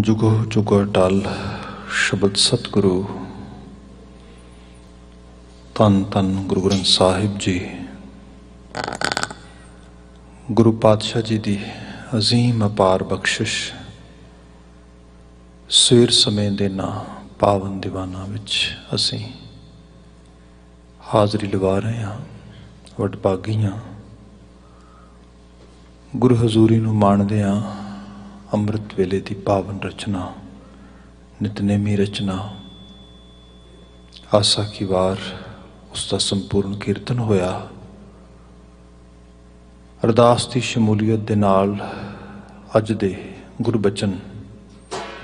ਜੁਗੋ ਜੁਗੋ ਟਲ ਸ਼ਬਦ ਸਤਿਗੁਰੂ ਤਨ ਤਨ ਗੁਰੂ ਗ੍ਰੰਥ ਸਾਹਿਬ ਜੀ ਗੁਰੂ ਪਾਤਸ਼ਾਹ ਜੀ ਦੀ عظیم ਅਪਾਰ ਬਖਸ਼ਿਸ਼ ਸਵੇਰ ਸਮੇਂ ਦੇ ਨਾਂ ਪਾਵਨ ਦੀਵਾਨਾ ਵਿੱਚ ਅਸੀਂ ਹਾਜ਼ਰੀ ਲਵਾ ਰਹੇ ਹਾਂ ਵਡਭਾਗੀ ਹਾਂ ਗੁਰੂ ਹਜ਼ੂਰੀ ਨੂੰ ਮਾਣਦੇ ਹਾਂ ਅੰਮ੍ਰਿਤ ਵੇਲੇ ਦੀ ਪਾਵਨ ਰਚਨਾ ਨਿਤਨੇਮੀ ਰਚਨਾ ਆਸਾ ਕੀ ਵਾਰ ਉਸ ਦਾ ਸੰਪੂਰਨ ਕੀਰਤਨ ਹੋਇਆ ਅਰਦਾਸ ਦੀ ਸ਼ਮੂਲੀਅਤ ਦੇ ਨਾਲ ਅੱਜ ਦੇ ਗੁਰਬਚਨ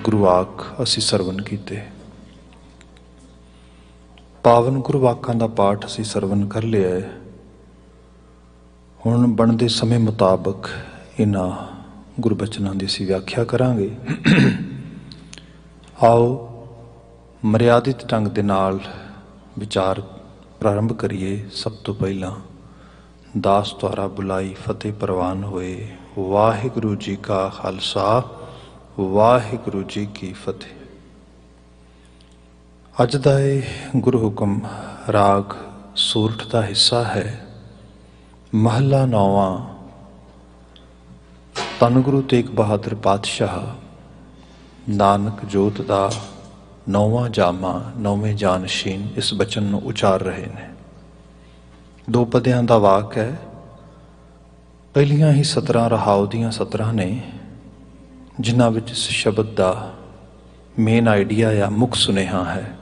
ਗੁਰਵਾਕ ਅਸੀਂ ਸਰਵਨ ਕੀਤੇ ਪਾਵਨ ਗੁਰਵਾਕਾਂ ਦਾ ਪਾਠ ਅਸੀਂ ਸਰਵਨ ਕਰ ਲਿਆ ਹੈ ਹੁਣ ਬਣਦੇ ਸਮੇਂ ਮੁਤਾਬਕ ਇਹਨਾਂ ਗੁਰਬਚਨਾਂ ਦੀ ਅਸੀਂ ਵਿਆਖਿਆ ਕਰਾਂਗੇ ਆਓ ਮਰਿਆਦਿਤ ਢੰਗ ਦੇ ਨਾਲ ਵਿਚਾਰ ਪ੍ਰਾਰੰਭ ਕਰੀਏ ਸਭ ਤੋਂ ਪਹਿਲਾਂ ਦਾਸ ਦੁਆਰਾ ਬੁਲਾਈ ਫਤਿਹ ਪ੍ਰਵਾਨ ਹੋਏ ਵਾਹਿਗੁਰੂ ਜੀ ਕਾ ਖਾਲਸਾ ਵਾਹਿਗੁਰੂ ਜੀ ਕੀ ਫਤਿਹ ਅੱਜ ਦਾ ਇਹ ਗੁਰੂ ਹੁਕਮ ਰਾਗ ਸੂਰਠ ਦਾ ਹਿੱਸਾ ਹੈ ਮਹਲਾ ਨੌਵਾਂ ਧੰਨ ਗੁਰੂ ਤੇਗ ਬਹਾਦਰ ਪਾਤਸ਼ਾਹ ਨਾਨਕ ਜੋਤ ਦਾ ਨੌਵਾਂ ਜਾਮਾ ਨੌਵੇਂ ਜਾਨਸ਼ੀਨ ਇਸ ਬਚਨ ਨੂੰ ਉਚਾਰ ਰਹੇ ਨੇ ਦੋ ਪਦਿਆਂ ਦਾ ਵਾਕ ਹੈ ਪਹਿਲੀਆਂ ਹੀ 17 ਰਹਾਉ ਦੀਆਂ 17 ਨੇ ਜਿਨ੍ਹਾਂ ਵਿੱਚ ਇਸ ਸ਼ਬਦ ਦਾ ਮੇਨ ਆਈਡੀਆ ਜਾਂ ਮੁੱਖ ਸੁਨੇਹਾ ਹੈ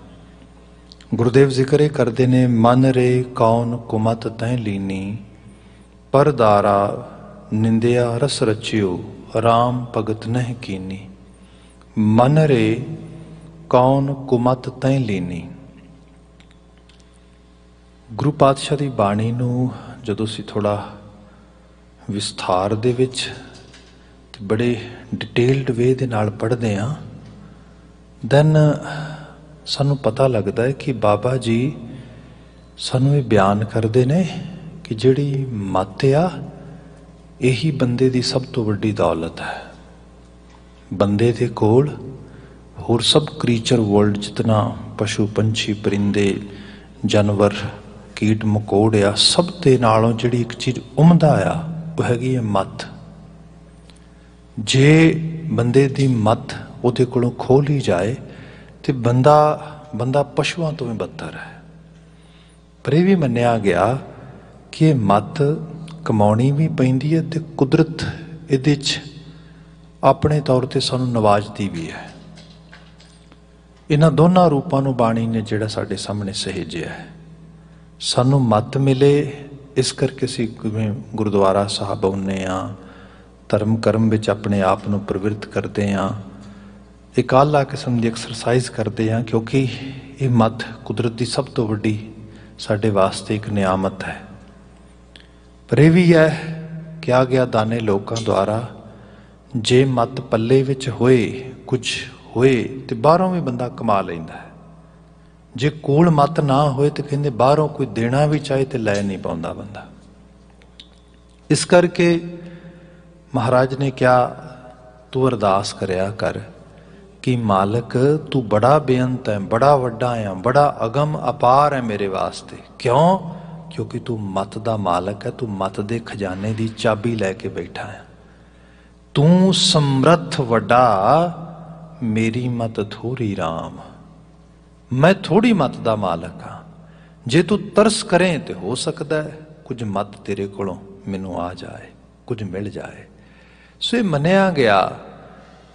ਗੁਰਦੇਵ ਜ਼ਿਕਰੇ ਕਰਦੇ ਨੇ ਮਨ ਰੇ ਕੌਣ ਕੁਮਤ ਤੈ ਲੀਨੀ ਪਰਦਾਰਾ ਨਿੰਦਿਆ ਰਸ ਰਚਿਓ RAM ਭਗਤ ਨਹਿ ਕੀਨੀ ਮਨ ਰੇ ਕੌਣ ਕੁਮਤ ਤੈ ਲੀਨੀ ਗੁਰੂ ਪਾਤਸ਼ਾਹ ਦੀ ਬਾਣੀ ਨੂੰ ਜਦੋਂ ਸੀ ਥੋੜਾ ਵਿਸਥਾਰ ਦੇ ਵਿੱਚ ਤੇ ਬੜੇ ਡਿਟੇਲਡ ਵੇ ਦੇ ਨਾਲ ਪੜ੍ਹਦੇ ਆਂ ਦੈਨ ਸਾਨੂੰ ਪਤਾ ਲੱਗਦਾ ਹੈ ਕਿ ਬਾਬਾ ਜੀ ਸਾਨੂੰ ਇਹ ਬਿਆਨ ਕਰਦੇ ਨੇ ਕਿ ਜਿਹੜੀ ਮਤ ਆ ਇਹੀ ਬੰਦੇ ਦੀ ਸਭ ਤੋਂ ਵੱਡੀ ਦੌਲਤ ਹੈ ਬੰਦੇ ਦੇ ਕੋਲ ਹੋਰ ਸਭ ਕ੍ਰੀਚਰ ਵਰਲਡ ਜਿਤਨਾ ਪਸ਼ੂ ਪੰਛੀ ਪਰਿੰਦੇ ਜਾਨਵਰ ਕੀਟ ਮਕੋੜ ਆ ਸਭ ਦੇ ਨਾਲੋਂ ਜਿਹੜੀ ਇੱਕ ਚੀਜ਼ ਉਮਦਾ ਆ ਉਹ ਹੈਗੀ ਹੈ ਮਤ ਜੇ ਬੰਦੇ ਦੀ ਮਤ ਉਹਦੇ ਕੋਲੋਂ ਖੋਹ ਲਈ ਜਾਏ ਤੇ ਬੰਦਾ ਬੰਦਾ ਪਸ਼ੂਆਂ ਤੋਂ ਵੀ ਬੱਤਰ ਹੈ ਪਰ ਇਹ ਵੀ ਮੰਨਿਆ ਗਿਆ ਕਿ ਮਤ ਕਮਾਉਣੀ ਵੀ ਪੈਂਦੀ ਹੈ ਤੇ ਕੁਦਰਤ ਇਹਦੇ 'ਚ ਆਪਣੇ ਤੌਰ ਤੇ ਸਾਨੂੰ ਨਵਾਜਦੀ ਵੀ ਹੈ ਇਹਨਾਂ ਦੋਨਾਂ ਰੂਪਾਂ ਨੂੰ ਬਾਣੀ ਨੇ ਜਿਹੜਾ ਸਾਡੇ ਸਾਹਮਣੇ ਸਹਿਜਿਆ ਹੈ ਸਾਨੂੰ ਮਤ ਮਿਲੇ ਇਸ ਕਰਕੇ ਸੀ ਕਿਵੇਂ ਗੁਰਦੁਆਰਾ ਸਾਹਿਬ ਆਉਨੇ ਆ ਧਰਮ ਕਰਮ ਵਿੱਚ ਆਪਣੇ ਆਪ ਨੂੰ ਪ੍ਰਵਿਰਤ ਕਰਦੇ ਆ ਇੱਕ ਆਲਾ ਕਿਸਮ ਦੀ ਐਕਸਰਸਾਈਜ਼ ਕਰਦੇ ਆ ਕਿਉਂਕਿ ਇਹ ਮਤ ਕੁਦਰਤ ਦੀ ਸਭ ਤੋਂ ਵੱਡੀ ਸਾਡੇ ਵਾਸਤੇ ਇੱਕ ਨਿਆਮਤ ਹੈ ਪਰ ਇਹ ਵੀ ਹੈ ਕਿਆ ਗਿਆ ਦਾਨੇ ਲੋਕਾਂ ਦੁਆਰਾ ਜੇ ਮਤ ਪੱਲੇ ਵਿੱਚ ਹੋਏ ਕੁਝ ਹੋਏ ਤੇ ਬਾਹਰੋਂ ਵੀ ਬੰਦਾ ਕਮਾ ਲੈਂਦਾ ਜੇ ਕੋਲ ਮਤ ਨਾ ਹੋਏ ਤੇ ਕਹਿੰਦੇ ਬਾਹਰੋਂ ਕੋਈ ਦੇਣਾ ਵੀ ਚਾਹੇ ਤੇ ਲੈ ਨਹੀਂ ਪਾਉਂਦਾ ਬੰਦਾ ਇਸ ਕਰਕੇ ਮਹਾਰਾਜ ਨੇ ਕਿਹਾ ਤੂੰ ਅਰਦਾਸ ਕਰਿਆ ਕਰ ਕਿ ਮਾਲਕ ਤੂੰ ਬੜਾ ਬੇਅੰਤ ਹੈ ਬੜਾ ਵੱਡਾ ਹੈ ਬੜਾ ਅਗਮ ਅਪਾਰ ਹੈ ਮੇਰੇ ਵਾਸਤੇ ਕਿਉਂ ਕਿਉਂਕਿ ਤੂੰ ਮਤ ਦਾ ਮਾਲਕ ਹੈ ਤੂੰ ਮਤ ਦੇ ਖਜ਼ਾਨੇ ਦੀ ਚਾਬੀ ਲੈ ਕੇ ਬੈਠਾ ਹੈ ਤੂੰ ਸਮਰੱਥ ਵੱਡਾ ਮੇਰੀ ਮਤ ਥੋੜੀ RAM ਮੈਂ ਥੋੜੀ ਮਤ ਦਾ ਮਾਲਕ ਹਾਂ ਜੇ ਤੂੰ ਤਰਸ ਕਰੇ ਤੇ ਹੋ ਸਕਦਾ ਹੈ ਕੁਝ ਮਤ ਤੇਰੇ ਕੋਲੋਂ ਮੈਨੂੰ ਆ ਜਾਏ ਕੁਝ ਮਿਲ ਜਾਏ ਸੋ ਇਹ ਮੰਨਿਆ ਗਿਆ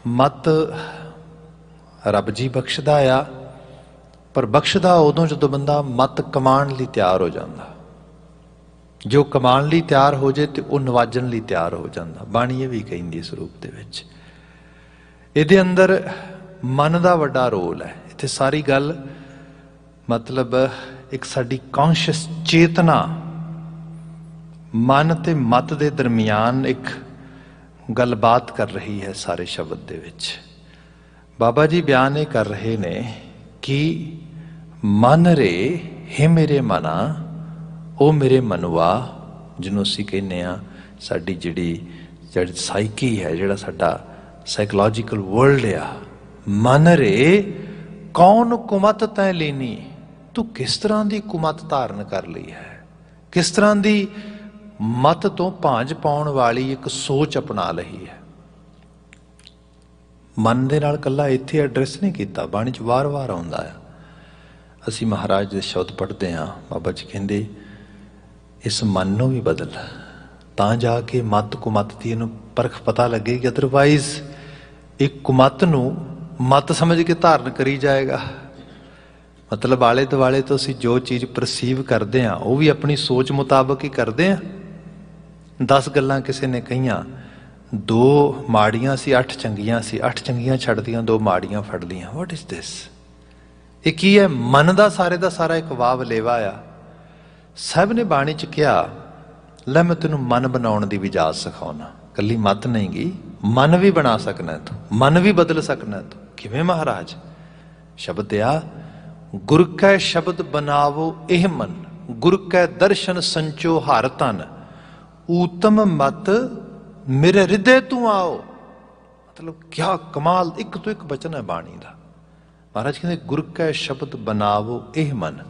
ਮਤ ਰੱਬ ਜੀ ਬਖਸ਼ਦਾ ਆ ਪਰ ਬਖਸ਼ਦਾ ਉਦੋਂ ਜਦੋਂ ਬੰਦਾ ਮਤ ਕਮਾਣ ਲਈ ਤਿਆਰ ਹੋ ਜਾਂਦਾ ਜੋ ਕਮਾਣ ਲਈ ਤਿਆਰ ਹੋ ਜੇ ਤੇ ਉਹ ਨਵਾਜਣ ਲਈ ਤਿਆਰ ਹੋ ਜਾਂਦਾ ਬਾਣੀ ਇਹ ਵੀ ਕਹਿੰਦੀ ਇਸ ਰੂਪ ਦੇ ਵਿੱਚ ਇਹਦੇ ਅੰਦਰ ਮਨ ਦਾ ਵੱਡਾ ਰੋਲ ਹੈ ਇੱਥੇ ਸਾਰੀ ਗੱਲ ਮਤਲਬ ਇੱਕ ਸਾਡੀ ਕੌਂਸ਼ੀਅਸ ਚੇਤਨਾ ਮਨ ਤੇ ਮਤ ਦੇ ਦਰਮਿਆਨ ਇੱਕ ਗੱਲਬਾਤ ਕਰ ਰਹੀ ਹੈ ਸਾਰੇ ਸ਼ਬਦ ਦੇ ਵਿੱਚ ਬਾਬਾ ਜੀ ਬਿਆਨ ਇਹ ਕਰ ਰਹੇ ਨੇ ਕਿ ਮਨ ਰੇ ਹੈ ਮੇਰੇ ਮਨਾ ਉਹ ਮੇਰੇ ਮਨਵਾ ਜਿਹਨੂੰ ਅਸੀਂ ਕਹਿੰਨੇ ਆ ਸਾਡੀ ਜਿਹੜੀ ਜਿਹੜੀ ਸਾਈਕੀ ਹੈ ਜਿਹੜਾ ਸਾਡਾ ਸਾਈਕੋਲੋਜੀਕਲ ਵਰਲਡ ਆ ਮਨ ਰੇ ਕੌਣ ਕੁਮਤ ਤੈ ਲੈਨੀ ਤੂੰ ਕਿਸ ਤਰ੍ਹਾਂ ਦੀ ਕੁਮਤ ਧਾਰਨ ਕਰ ਲਈ ਹੈ ਕਿਸ ਤਰ੍ਹਾਂ ਦੀ ਮਤ ਤੋਂ ਭਾਂਜ ਪਾਉਣ ਵਾਲੀ ਇੱਕ ਸੋਚ ਅਪਣਾ ਲਈ ਹੈ ਮਨ ਦੇ ਨਾਲ ਕੱਲਾ ਇੱਥੇ ਐਡਰੈਸ ਨਹੀਂ ਕੀਤਾ ਬਾਣੀ ਚ ਵਾਰ-ਵਾਰ ਆਉਂਦਾ ਆ ਅਸੀਂ ਮਹਾਰਾਜ ਦੇ ਸ਼ਬਦ ਪੜ੍ਹਦੇ ਹਾਂ ਬਾਬਾ ਜੀ ਕਹਿੰਦੇ ਇਸ ਮਨ ਨੂੰ ਵੀ ਬਦਲ ਤਾਂ ਜਾ ਕੇ ਮਤ ਕੁਮਤ ਦੀ ਇਹਨੂੰ ਪਰਖ ਪਤਾ ਲੱਗੇ ਕਿ ਅਦਰਵਾਈਜ਼ ਇੱਕ ਕੁਮਤ ਨੂੰ ਮਤ ਸਮਝ ਕੇ ਧਾਰਨ ਕਰੀ ਜਾਏਗਾ ਮਤਲਬ ਆਲੇ ਦੁਆਲੇ ਤੋਂ ਅਸੀਂ ਜੋ ਚੀਜ਼ ਪਰਸੀਵ ਕਰਦੇ ਆ ਉਹ ਵੀ ਆਪਣੀ ਸੋਚ ਮੁਤਾਬਕ ਹੀ ਕਰਦੇ ਆ 10 ਗੱਲਾਂ ਕਿਸੇ ਨੇ ਕਹੀਆਂ ਦੋ ਮਾੜੀਆਂ ਸੀ ਅੱਠ ਚੰਗੀਆਂ ਸੀ ਅੱਠ ਚੰਗੀਆਂ ਛੱਡਦੀਆਂ ਦੋ ਮਾੜੀਆਂ ਫੜ ਲੀਆਂ ਵਾਟ ਇਜ਼ ਥਿਸ ਇਹ ਕੀ ਹੈ ਮਨ ਦਾ ਸਾਰੇ ਦਾ ਸਾਰਾ ਇੱਕ ਵਾਵ ਲੇਵਾ ਆ ਸਭ ਨੇ ਬਾਣੀ ਚ ਕਿਹਾ ਲੈ ਮੈਂ ਤੈਨੂੰ ਮਨ ਬਣਾਉਣ ਦੀ ਵੀ ਸਿਖਾਉਣਾ ਕੱਲੀ ਮਤ ਨਹੀਂ ਗਈ ਮਨ ਵੀ ਬਣਾ ਸਕਣਾ ਤੂੰ ਮਨ ਵੀ ਬਦਲ ਸਕਣਾ ਤੂੰ ਕਿਵੇਂ ਮਹਾਰਾਜ ਸ਼ਬਦ ਆ ਗੁਰ ਕੈ ਸ਼ਬਦ ਬਨਾਵੋ ਇਹ ਮਨ ਗੁਰ ਕੈ ਦਰਸ਼ਨ ਸੰਚੋ ਹਰ ਤਨ ਊਤਮ ਮਤ ਮੇਰੇ ਹਿਰਦੇ ਤੂੰ ਆਓ ਮਤਲਬ ਕਿਆ ਕਮਾਲ ਇੱਕ ਤੋਂ ਇੱਕ ਬਚਨ ਹੈ ਬਾਣੀ ਦਾ ਮਹਾਰਾਜ ਕਹਿੰਦੇ ਗੁਰ ਕੈ ਸ਼ਬਦ ਬਨਾਵੋ ਇਹ ਮਨ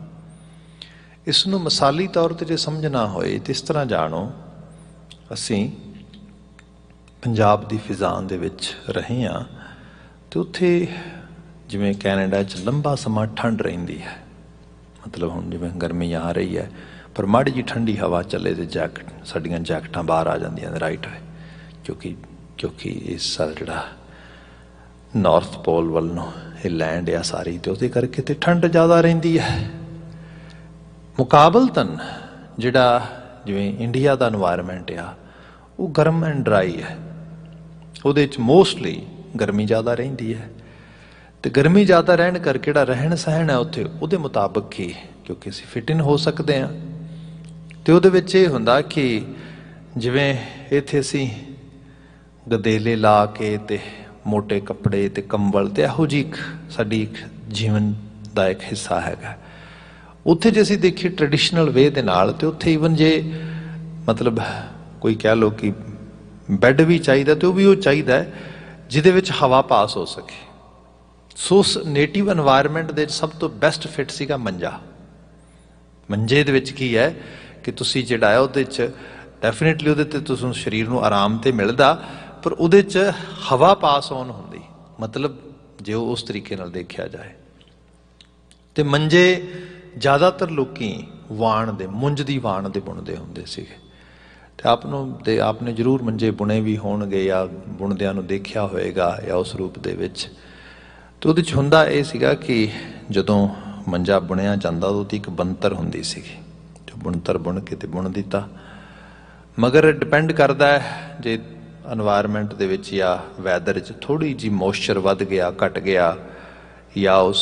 ਇਸ ਨੂੰ ਮਸਾਲੀ ਤੌਰ ਤੇ ਜੇ ਸਮਝਣਾ ਹੋਏ ਤੇ ਇਸ ਤਰ੍ਹਾਂ ਜਾਣੋ ਅਸੀਂ ਪੰਜਾਬ ਦੀ ਫਿਜ਼ਾਨ ਦੇ ਵਿੱਚ ਰਹੇ ਆ ਤੇ ਉੱਥੇ ਜਿਵੇਂ ਕੈਨੇਡਾ 'ਚ ਲੰਬਾ ਸਮਾਂ ਠੰਡ ਰਹਿੰਦੀ ਹੈ ਮਤਲਬ ਹੁਣ ਜਿਵੇਂ ਗਰਮੀ ਆ ਰਹੀ ਹੈ ਪਰ ਮਾੜੀ ਜੀ ਠੰਡੀ ਹਵਾ ਚੱਲੇ ਤੇ ਜੈਕਟ ਸਾਡੀਆਂ ਜੈਕਟਾਂ ਬਾਹਰ ਆ ਜਾਂਦੀਆਂ ਨੇ ਰਾਈਟ ਹੋਏ ਕਿਉਂਕਿ ਕਿਉਂਕਿ ਇਸ ਸਾਲ ਜਿਹੜਾ ਨਾਰਥ ਪੋਲ ਵੱਲ ਨੂੰ ਇਹ ਲੈਂਡ ਆ ਸਾਰੀ ਤੇ ਉਹਦੇ ਕਰਕੇ ਤੇ ਠੰਡ ਜ਼ਿਆਦਾ ਰਹਿੰਦੀ ਹੈ ਮੁਕਾਬਲਤਨ ਜਿਹੜਾ ਜਿਵੇਂ ਇੰਡੀਆ ਦਾ এনवायरमेंट ਆ ਉਹ ਗਰਮ ਐਂਡ ਡਰਾਈ ਹੈ ਉਹਦੇ ਵਿੱਚ ਮੋਸਟਲੀ ਗਰਮੀ ਜ਼ਿਆਦਾ ਰਹਿੰਦੀ ਹੈ ਤੇ ਗਰਮੀ ਜ਼ਿਆਦਾ ਰਹਿਣ ਕਰਕੇ ਜਿਹੜਾ ਰਹਿਣ ਸਹਿਣ ਹੈ ਉੱਥੇ ਉਹਦੇ ਮੁਤਾਬਕ ਹੀ ਕਿਉਂਕਿ ਅਸੀਂ ਫਿਟ ਇਨ ਹੋ ਸਕਦੇ ਆ ਤੇ ਉਹਦੇ ਵਿੱਚ ਇਹ ਹੁੰਦਾ ਕਿ ਜਿਵੇਂ ਇੱਥੇ ਅਸੀਂ ਗਦੇਲੇ ਲਾ ਕੇ ਤੇ ਮੋٹے ਕੱਪੜੇ ਤੇ ਕੰਬਲ ਤੇ ਇਹੋ ਜੀ ਸਾਡੀ ਜੀਵਨ ਦਾ ਇੱਕ ਹਿੱਸਾ ਹੈਗਾ ਉੱਥੇ ਜੇ ਅਸੀਂ ਦੇਖੀਏ ਟ੍ਰੈਡੀਸ਼ਨਲ ਵੇ ਦੇ ਨਾਲ ਤੇ ਉੱਥੇ ਇਵਨ ਜੇ ਮਤਲਬ ਕੋਈ ਕਹਿ ਲੋ ਕਿ ਬੈੱਡ ਵੀ ਚਾਹੀਦਾ ਤੇ ਉਹ ਵੀ ਉਹ ਚਾਹੀਦਾ ਜਿਹਦੇ ਵਿੱਚ ਹਵਾ ਪਾਸ ਹੋ ਸਕੇ ਸੋ ਉਸ ਨੇਟਿਵ এনवायरमेंट ਦੇ ਸਭ ਤੋਂ ਬੈਸਟ ਫਿਟ ਸੀਗਾ ਮੰਜਾ ਮੰਜੇ ਦੇ ਵਿੱਚ ਕੀ ਹੈ ਕਿ ਤੁਸੀਂ ਜਿਹੜਾ ਹੈ ਉਹਦੇ ਵਿੱਚ ਡੈਫੀਨਿਟਲੀ ਉਹਦੇ ਤੇ ਤੁਹਾਨੂੰ ਸਰੀਰ ਨੂੰ ਆਰਾਮ ਤੇ ਮਿਲਦਾ ਪਰ ਉਹਦੇ ਵਿੱਚ ਹਵਾ ਪਾਸ ਆਨ ਹੁੰਦੀ ਮਤਲਬ ਜੇ ਉਸ ਤਰੀਕੇ ਨਾਲ ਦੇਖਿਆ ਜਾਏ ਤੇ ਮੰਜੇ ਜ਼ਿਆਦਾਤਰ ਲੋਕੀ ਵਾਣ ਦੇ ਮੁੰਜ ਦੀ ਵਾਣ ਦੇ ਬੁਣਦੇ ਹੁੰਦੇ ਸੀਗੇ ਤੇ ਆਪ ਨੂੰ ਤੇ ਆਪਨੇ ਜ਼ਰੂਰ ਮੰਜੇ ਬੁਣੇ ਵੀ ਹੋਣਗੇ ਜਾਂ ਬੁਣਦਿਆਂ ਨੂੰ ਦੇਖਿਆ ਹੋਵੇਗਾ ਜਾਂ ਉਸ ਰੂਪ ਦੇ ਵਿੱਚ ਤੇ ਉਹਦੇ ਚ ਹੁੰਦਾ ਇਹ ਸੀਗਾ ਕਿ ਜਦੋਂ ਮੰਜਾ ਬੁਣਿਆ ਜਾਂਦਾ ਉਦੋਂ ਤੇ ਇੱਕ ਬੰਤਰ ਹੁੰਦੀ ਸੀਗੀ ਜੋ ਬੁਣਤਰ ਬੁਣ ਕੇ ਤੇ ਬੁਣ ਦਿੱਤਾ ਮਗਰ ਡਿਪੈਂਡ ਕਰਦਾ ਹੈ ਜੇ এনवायरमेंट ਦੇ ਵਿੱਚ ਜਾਂ ਵੈਦਰ 'ਚ ਥੋੜੀ ਜੀ ਮੋਇਸਚਰ ਵੱਧ ਗਿਆ ਘਟ ਗਿਆ ਜਾਂ ਉਸ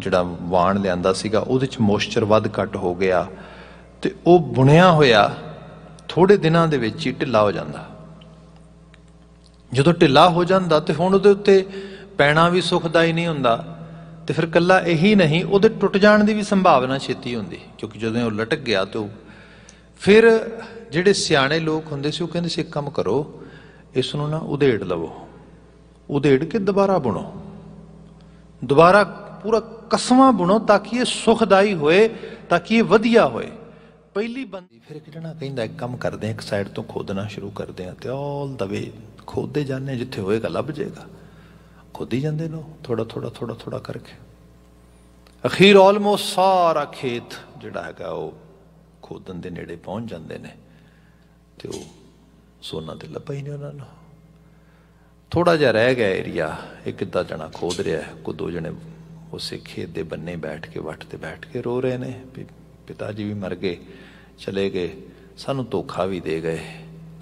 ਜਿਹੜਾ ਵਾਣ ਲਿਆਂਦਾ ਸੀਗਾ ਉਹਦੇ ਚ ਮੋਇਸਚਰ ਵੱਧ ਘਟ ਹੋ ਗਿਆ ਤੇ ਉਹ ਬੁਣਿਆ ਹੋਇਆ ਥੋੜੇ ਦਿਨਾਂ ਦੇ ਵਿੱਚ ਹੀ ਢਿੱਲਾ ਹੋ ਜਾਂਦਾ ਜਦੋਂ ਢਿੱਲਾ ਹੋ ਜਾਂਦਾ ਤੇ ਹੁਣ ਉਹਦੇ ਉੱਤੇ ਪੈਣਾ ਵੀ ਸੁਖਦਾ ਹੀ ਨਹੀਂ ਹੁੰਦਾ ਤੇ ਫਿਰ ਕੱਲਾ ਇਹੀ ਨਹੀਂ ਉਹਦੇ ਟੁੱਟ ਜਾਣ ਦੀ ਵੀ ਸੰਭਾਵਨਾ ਛੇਤੀ ਹੁੰਦੀ ਕਿਉਂਕਿ ਜਦੋਂ ਉਹ ਲਟਕ ਗਿਆ ਤੇ ਫਿਰ ਜਿਹੜੇ ਸਿਆਣੇ ਲੋਕ ਹੁੰਦੇ ਸੀ ਉਹ ਕਹਿੰਦੇ ਸੀ ਇੱਕ ਕੰਮ ਕਰੋ ਇਸ ਨੂੰ ਨਾ ਉਧੇੜ ਲਵੋ ਉਧੇੜ ਕੇ ਦੁਬਾਰਾ ਬੁਣੋ ਦੁਬਾਰਾ ਪੂਰਾ ਕਸਮਾਂ ਬਣੋ ਤਾਂ ਕਿ ਇਹ ਸੁਖਦਾਈ ਹੋਏ ਤਾਂ ਕਿ ਇਹ ਵਧੀਆ ਹੋਏ ਪਹਿਲੀ ਬੰਦੀ ਫਿਰ ਕਿਹੜਾ ਕਹਿੰਦਾ ਇੱਕ ਕੰਮ ਕਰਦੇ ਆ ਇੱਕ ਸਾਈਡ ਤੋਂ ਖੋਦਣਾ ਸ਼ੁਰੂ ਕਰਦੇ ਆ ਤੇ ਆਲ ਦਾ ਵੇ ਖੋਦੇ ਜਾਂਦੇ ਜਿੱਥੇ ਹੋਏਗਾ ਲੱਭ ਜਾਏਗਾ ਖੋਦੀ ਜਾਂਦੇ ਲੋ ਥੋੜਾ ਥੋੜਾ ਥੋੜਾ ਥੋੜਾ ਕਰਕੇ ਅਖੀਰ ਆਲਮੋਸਟ ਸਾਰਾ ਖੇਤ ਜਿਹੜਾ ਹੈਗਾ ਉਹ ਖੋਦਣ ਦੇ ਨੇੜੇ ਪਹੁੰਚ ਜਾਂਦੇ ਨੇ ਤੇ ਉਹ ਸੋਨਾ ਤੇ ਲੱਭ ਹੀ ਨਹੀਂ ਉਹਨਾਂ ਨੂੰ ਥੋੜਾ ਜਿਹਾ ਰਹਿ ਗਿਆ ਏਰੀਆ ਇੱਕ ਅੱਧਾ ਜਣਾ ਖੋਦ ਰਿਹਾ ਕੋ ਦੋ ਜਣੇ ਉਸੇ ਖੇਤ ਦੇ ਬੰਨੇ ਬੈਠ ਕੇ ਵੱਟ ਤੇ ਬੈਠ ਕੇ ਰੋ ਰਹੇ ਨੇ ਪਿਤਾ ਜੀ ਵੀ ਮਰ ਗਏ ਚਲੇ ਗਏ ਸਾਨੂੰ ਧੋਖਾ ਵੀ ਦੇ ਗਏ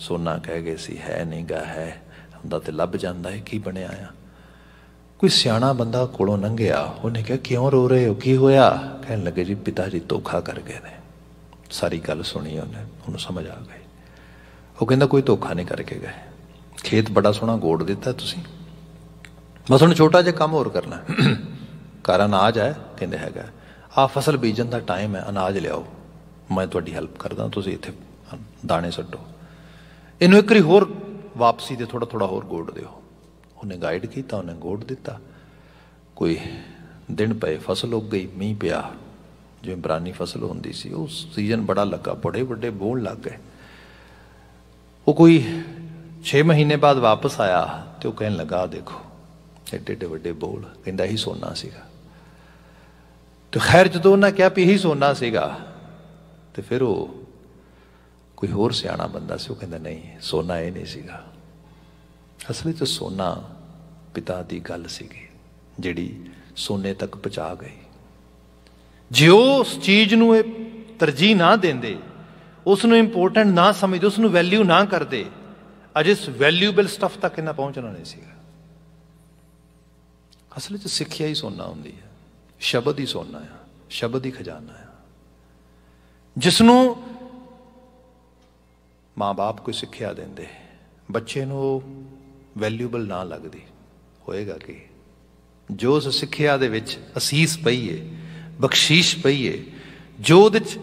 ਸੋਨਾ ਕਹਿ ਗਏ ਸੀ ਹੈ ਨਹੀਂਗਾ ਹੈ ਹੁੰਦਾ ਤੇ ਲੱਭ ਜਾਂਦਾ ਹੈ ਕੀ ਬਣਿਆ ਆ ਕੋਈ ਸਿਆਣਾ ਬੰਦਾ ਕੋਲੋਂ ਲੰਘਿਆ ਉਹਨੇ ਕਿਹਾ ਕਿਉਂ ਰੋ ਰਹੇ ਹੋ ਕੀ ਹੋਇਆ ਕਹਿਣ ਲੱਗੇ ਜੀ ਪਿਤਾ ਜੀ ਧੋਖਾ ਕਰ ਗਏ ਨੇ ਸਾਰੀ ਗੱਲ ਸੁਣੀ ਉਹਨੇ ਉਹਨੂੰ ਸਮਝ ਆ ਗਈ ਉਹ ਕਹਿੰਦਾ ਕੋਈ ਧੋਖਾ ਨਹੀਂ ਕਰਕੇ ਗਏ ਖੇਤ ਬੜਾ ਸੋਹਣਾ ਗੋੜ ਦਿੱਤਾ ਤੁਸੀਂ ਬਸ ਹੁਣ ਛੋਟਾ ਜਿਹਾ ਕੰਮ ਹੋਰ ਕਰਨਾ ਘਰ ਅਨਾਜ ਹੈ ਕਹਿੰਦੇ ਹੈਗਾ ਆ ਫਸਲ ਬੀਜਣ ਦਾ ਟਾਈਮ ਹੈ ਅਨਾਜ ਲਿਆਓ ਮੈਂ ਤੁਹਾਡੀ ਹੈਲਪ ਕਰਦਾ ਤੁਸੀਂ ਇੱਥੇ ਦਾਣੇ ਸੱਟੋ ਇਹਨੂੰ ਇੱਕ ਰੀ ਹੋਰ ਵਾਪਸੀ ਦੇ ਥੋੜਾ ਥੋੜਾ ਹੋਰ ਗੋੜ ਦਿਓ ਉਹਨੇ ਗਾਈਡ ਕੀਤਾ ਉਹਨੇ ਗੋੜ ਦਿੱਤਾ ਕੋਈ ਦਿਨ ਪਏ ਫਸਲ ਉੱਗ ਗਈ ਮੀਂਹ ਪਿਆ ਜਿਵੇਂ ਬਰਾਨੀ ਫਸਲ ਹੁੰਦੀ ਸੀ ਉਹ ਸੀਜ਼ਨ ਬੜਾ ਲੱਗਾ ਬੜੇ ਵੱਡੇ ਬੋਲ ਲੱਗ ਗਏ ਉਹ ਕੋਈ 6 ਮਹੀਨੇ ਬਾਅਦ ਵਾਪਸ ਆਇਆ ਤੇ ਉਹ ਕਹਿਣ ਲੱਗਾ ਦੇਖੋ ਏਡੇ ਏਡੇ ਵੱਡੇ ਬੋਲ ਕਹਿੰਦਾ ਹੀ ਸੋਨਾ ਸੀਗਾ ਤੇ ਖੈਰ ਜਦੋਂ ਉਹਨਾਂ ਕਿਹਾ ਵੀ ਇਹੀ ਸੋਨਾ ਸੀਗਾ ਤੇ ਫਿਰ ਉਹ ਕੋਈ ਹੋਰ ਸਿਆਣਾ ਬੰਦਾ ਸੀ ਉਹ ਕਹਿੰਦਾ ਨਹੀਂ ਸੋਨਾ ਇਹ ਨਹੀਂ ਸੀਗਾ ਅਸਲ ਵਿੱਚ ਸੋਨਾ ਪਿਤਾ ਦੀ ਗੱਲ ਸੀਗੀ ਜਿਹੜੀ ਸੋਨੇ ਤੱਕ ਪਹੁੰਚਾ ਗਈ ਜੇ ਉਸ ਚੀਜ਼ ਨੂੰ ਇਹ ਤਰਜੀਹ ਨਾ ਦਿੰਦੇ ਉਸ ਨੂੰ ਇੰਪੋਰਟੈਂਟ ਨਾ ਸਮਝਦੇ ਉਸ ਨੂੰ ਵੈਲਿਊ ਨਾ ਕਰਦੇ ਅਜ ਇਸ ਵੈਲਿਊਏਬਲ ਸਟਫ ਤੱਕ ਇਹਨਾਂ ਪਹੁੰਚਣਾ ਨਹੀਂ ਸੀਗਾ ਅਸਲ ਵਿੱਚ ਸਿੱਖਿਆ ਹੀ ਸੋਨਾ ਹੁੰਦੀ ਹੈ ਸ਼ਬਦ ਹੀ ਸੋਨਾ ਆ ਸ਼ਬਦ ਹੀ ਖਜ਼ਾਨਾ ਆ ਜਿਸ ਨੂੰ ਮਾਪੇ ਕੋਈ ਸਿੱਖਿਆ ਦਿੰਦੇ ਬੱਚੇ ਨੂੰ ਵੈਲਿਊਬਲ ਨਾ ਲੱਗਦੀ ਹੋਏਗਾ ਕਿ ਜੋ ਉਸ ਸਿੱਖਿਆ ਦੇ ਵਿੱਚ ਅਸੀਸ ਪਈ ਏ ਬਖਸ਼ੀਸ਼ ਪਈ ਏ ਜੋ ਉਹਦੇ ਚ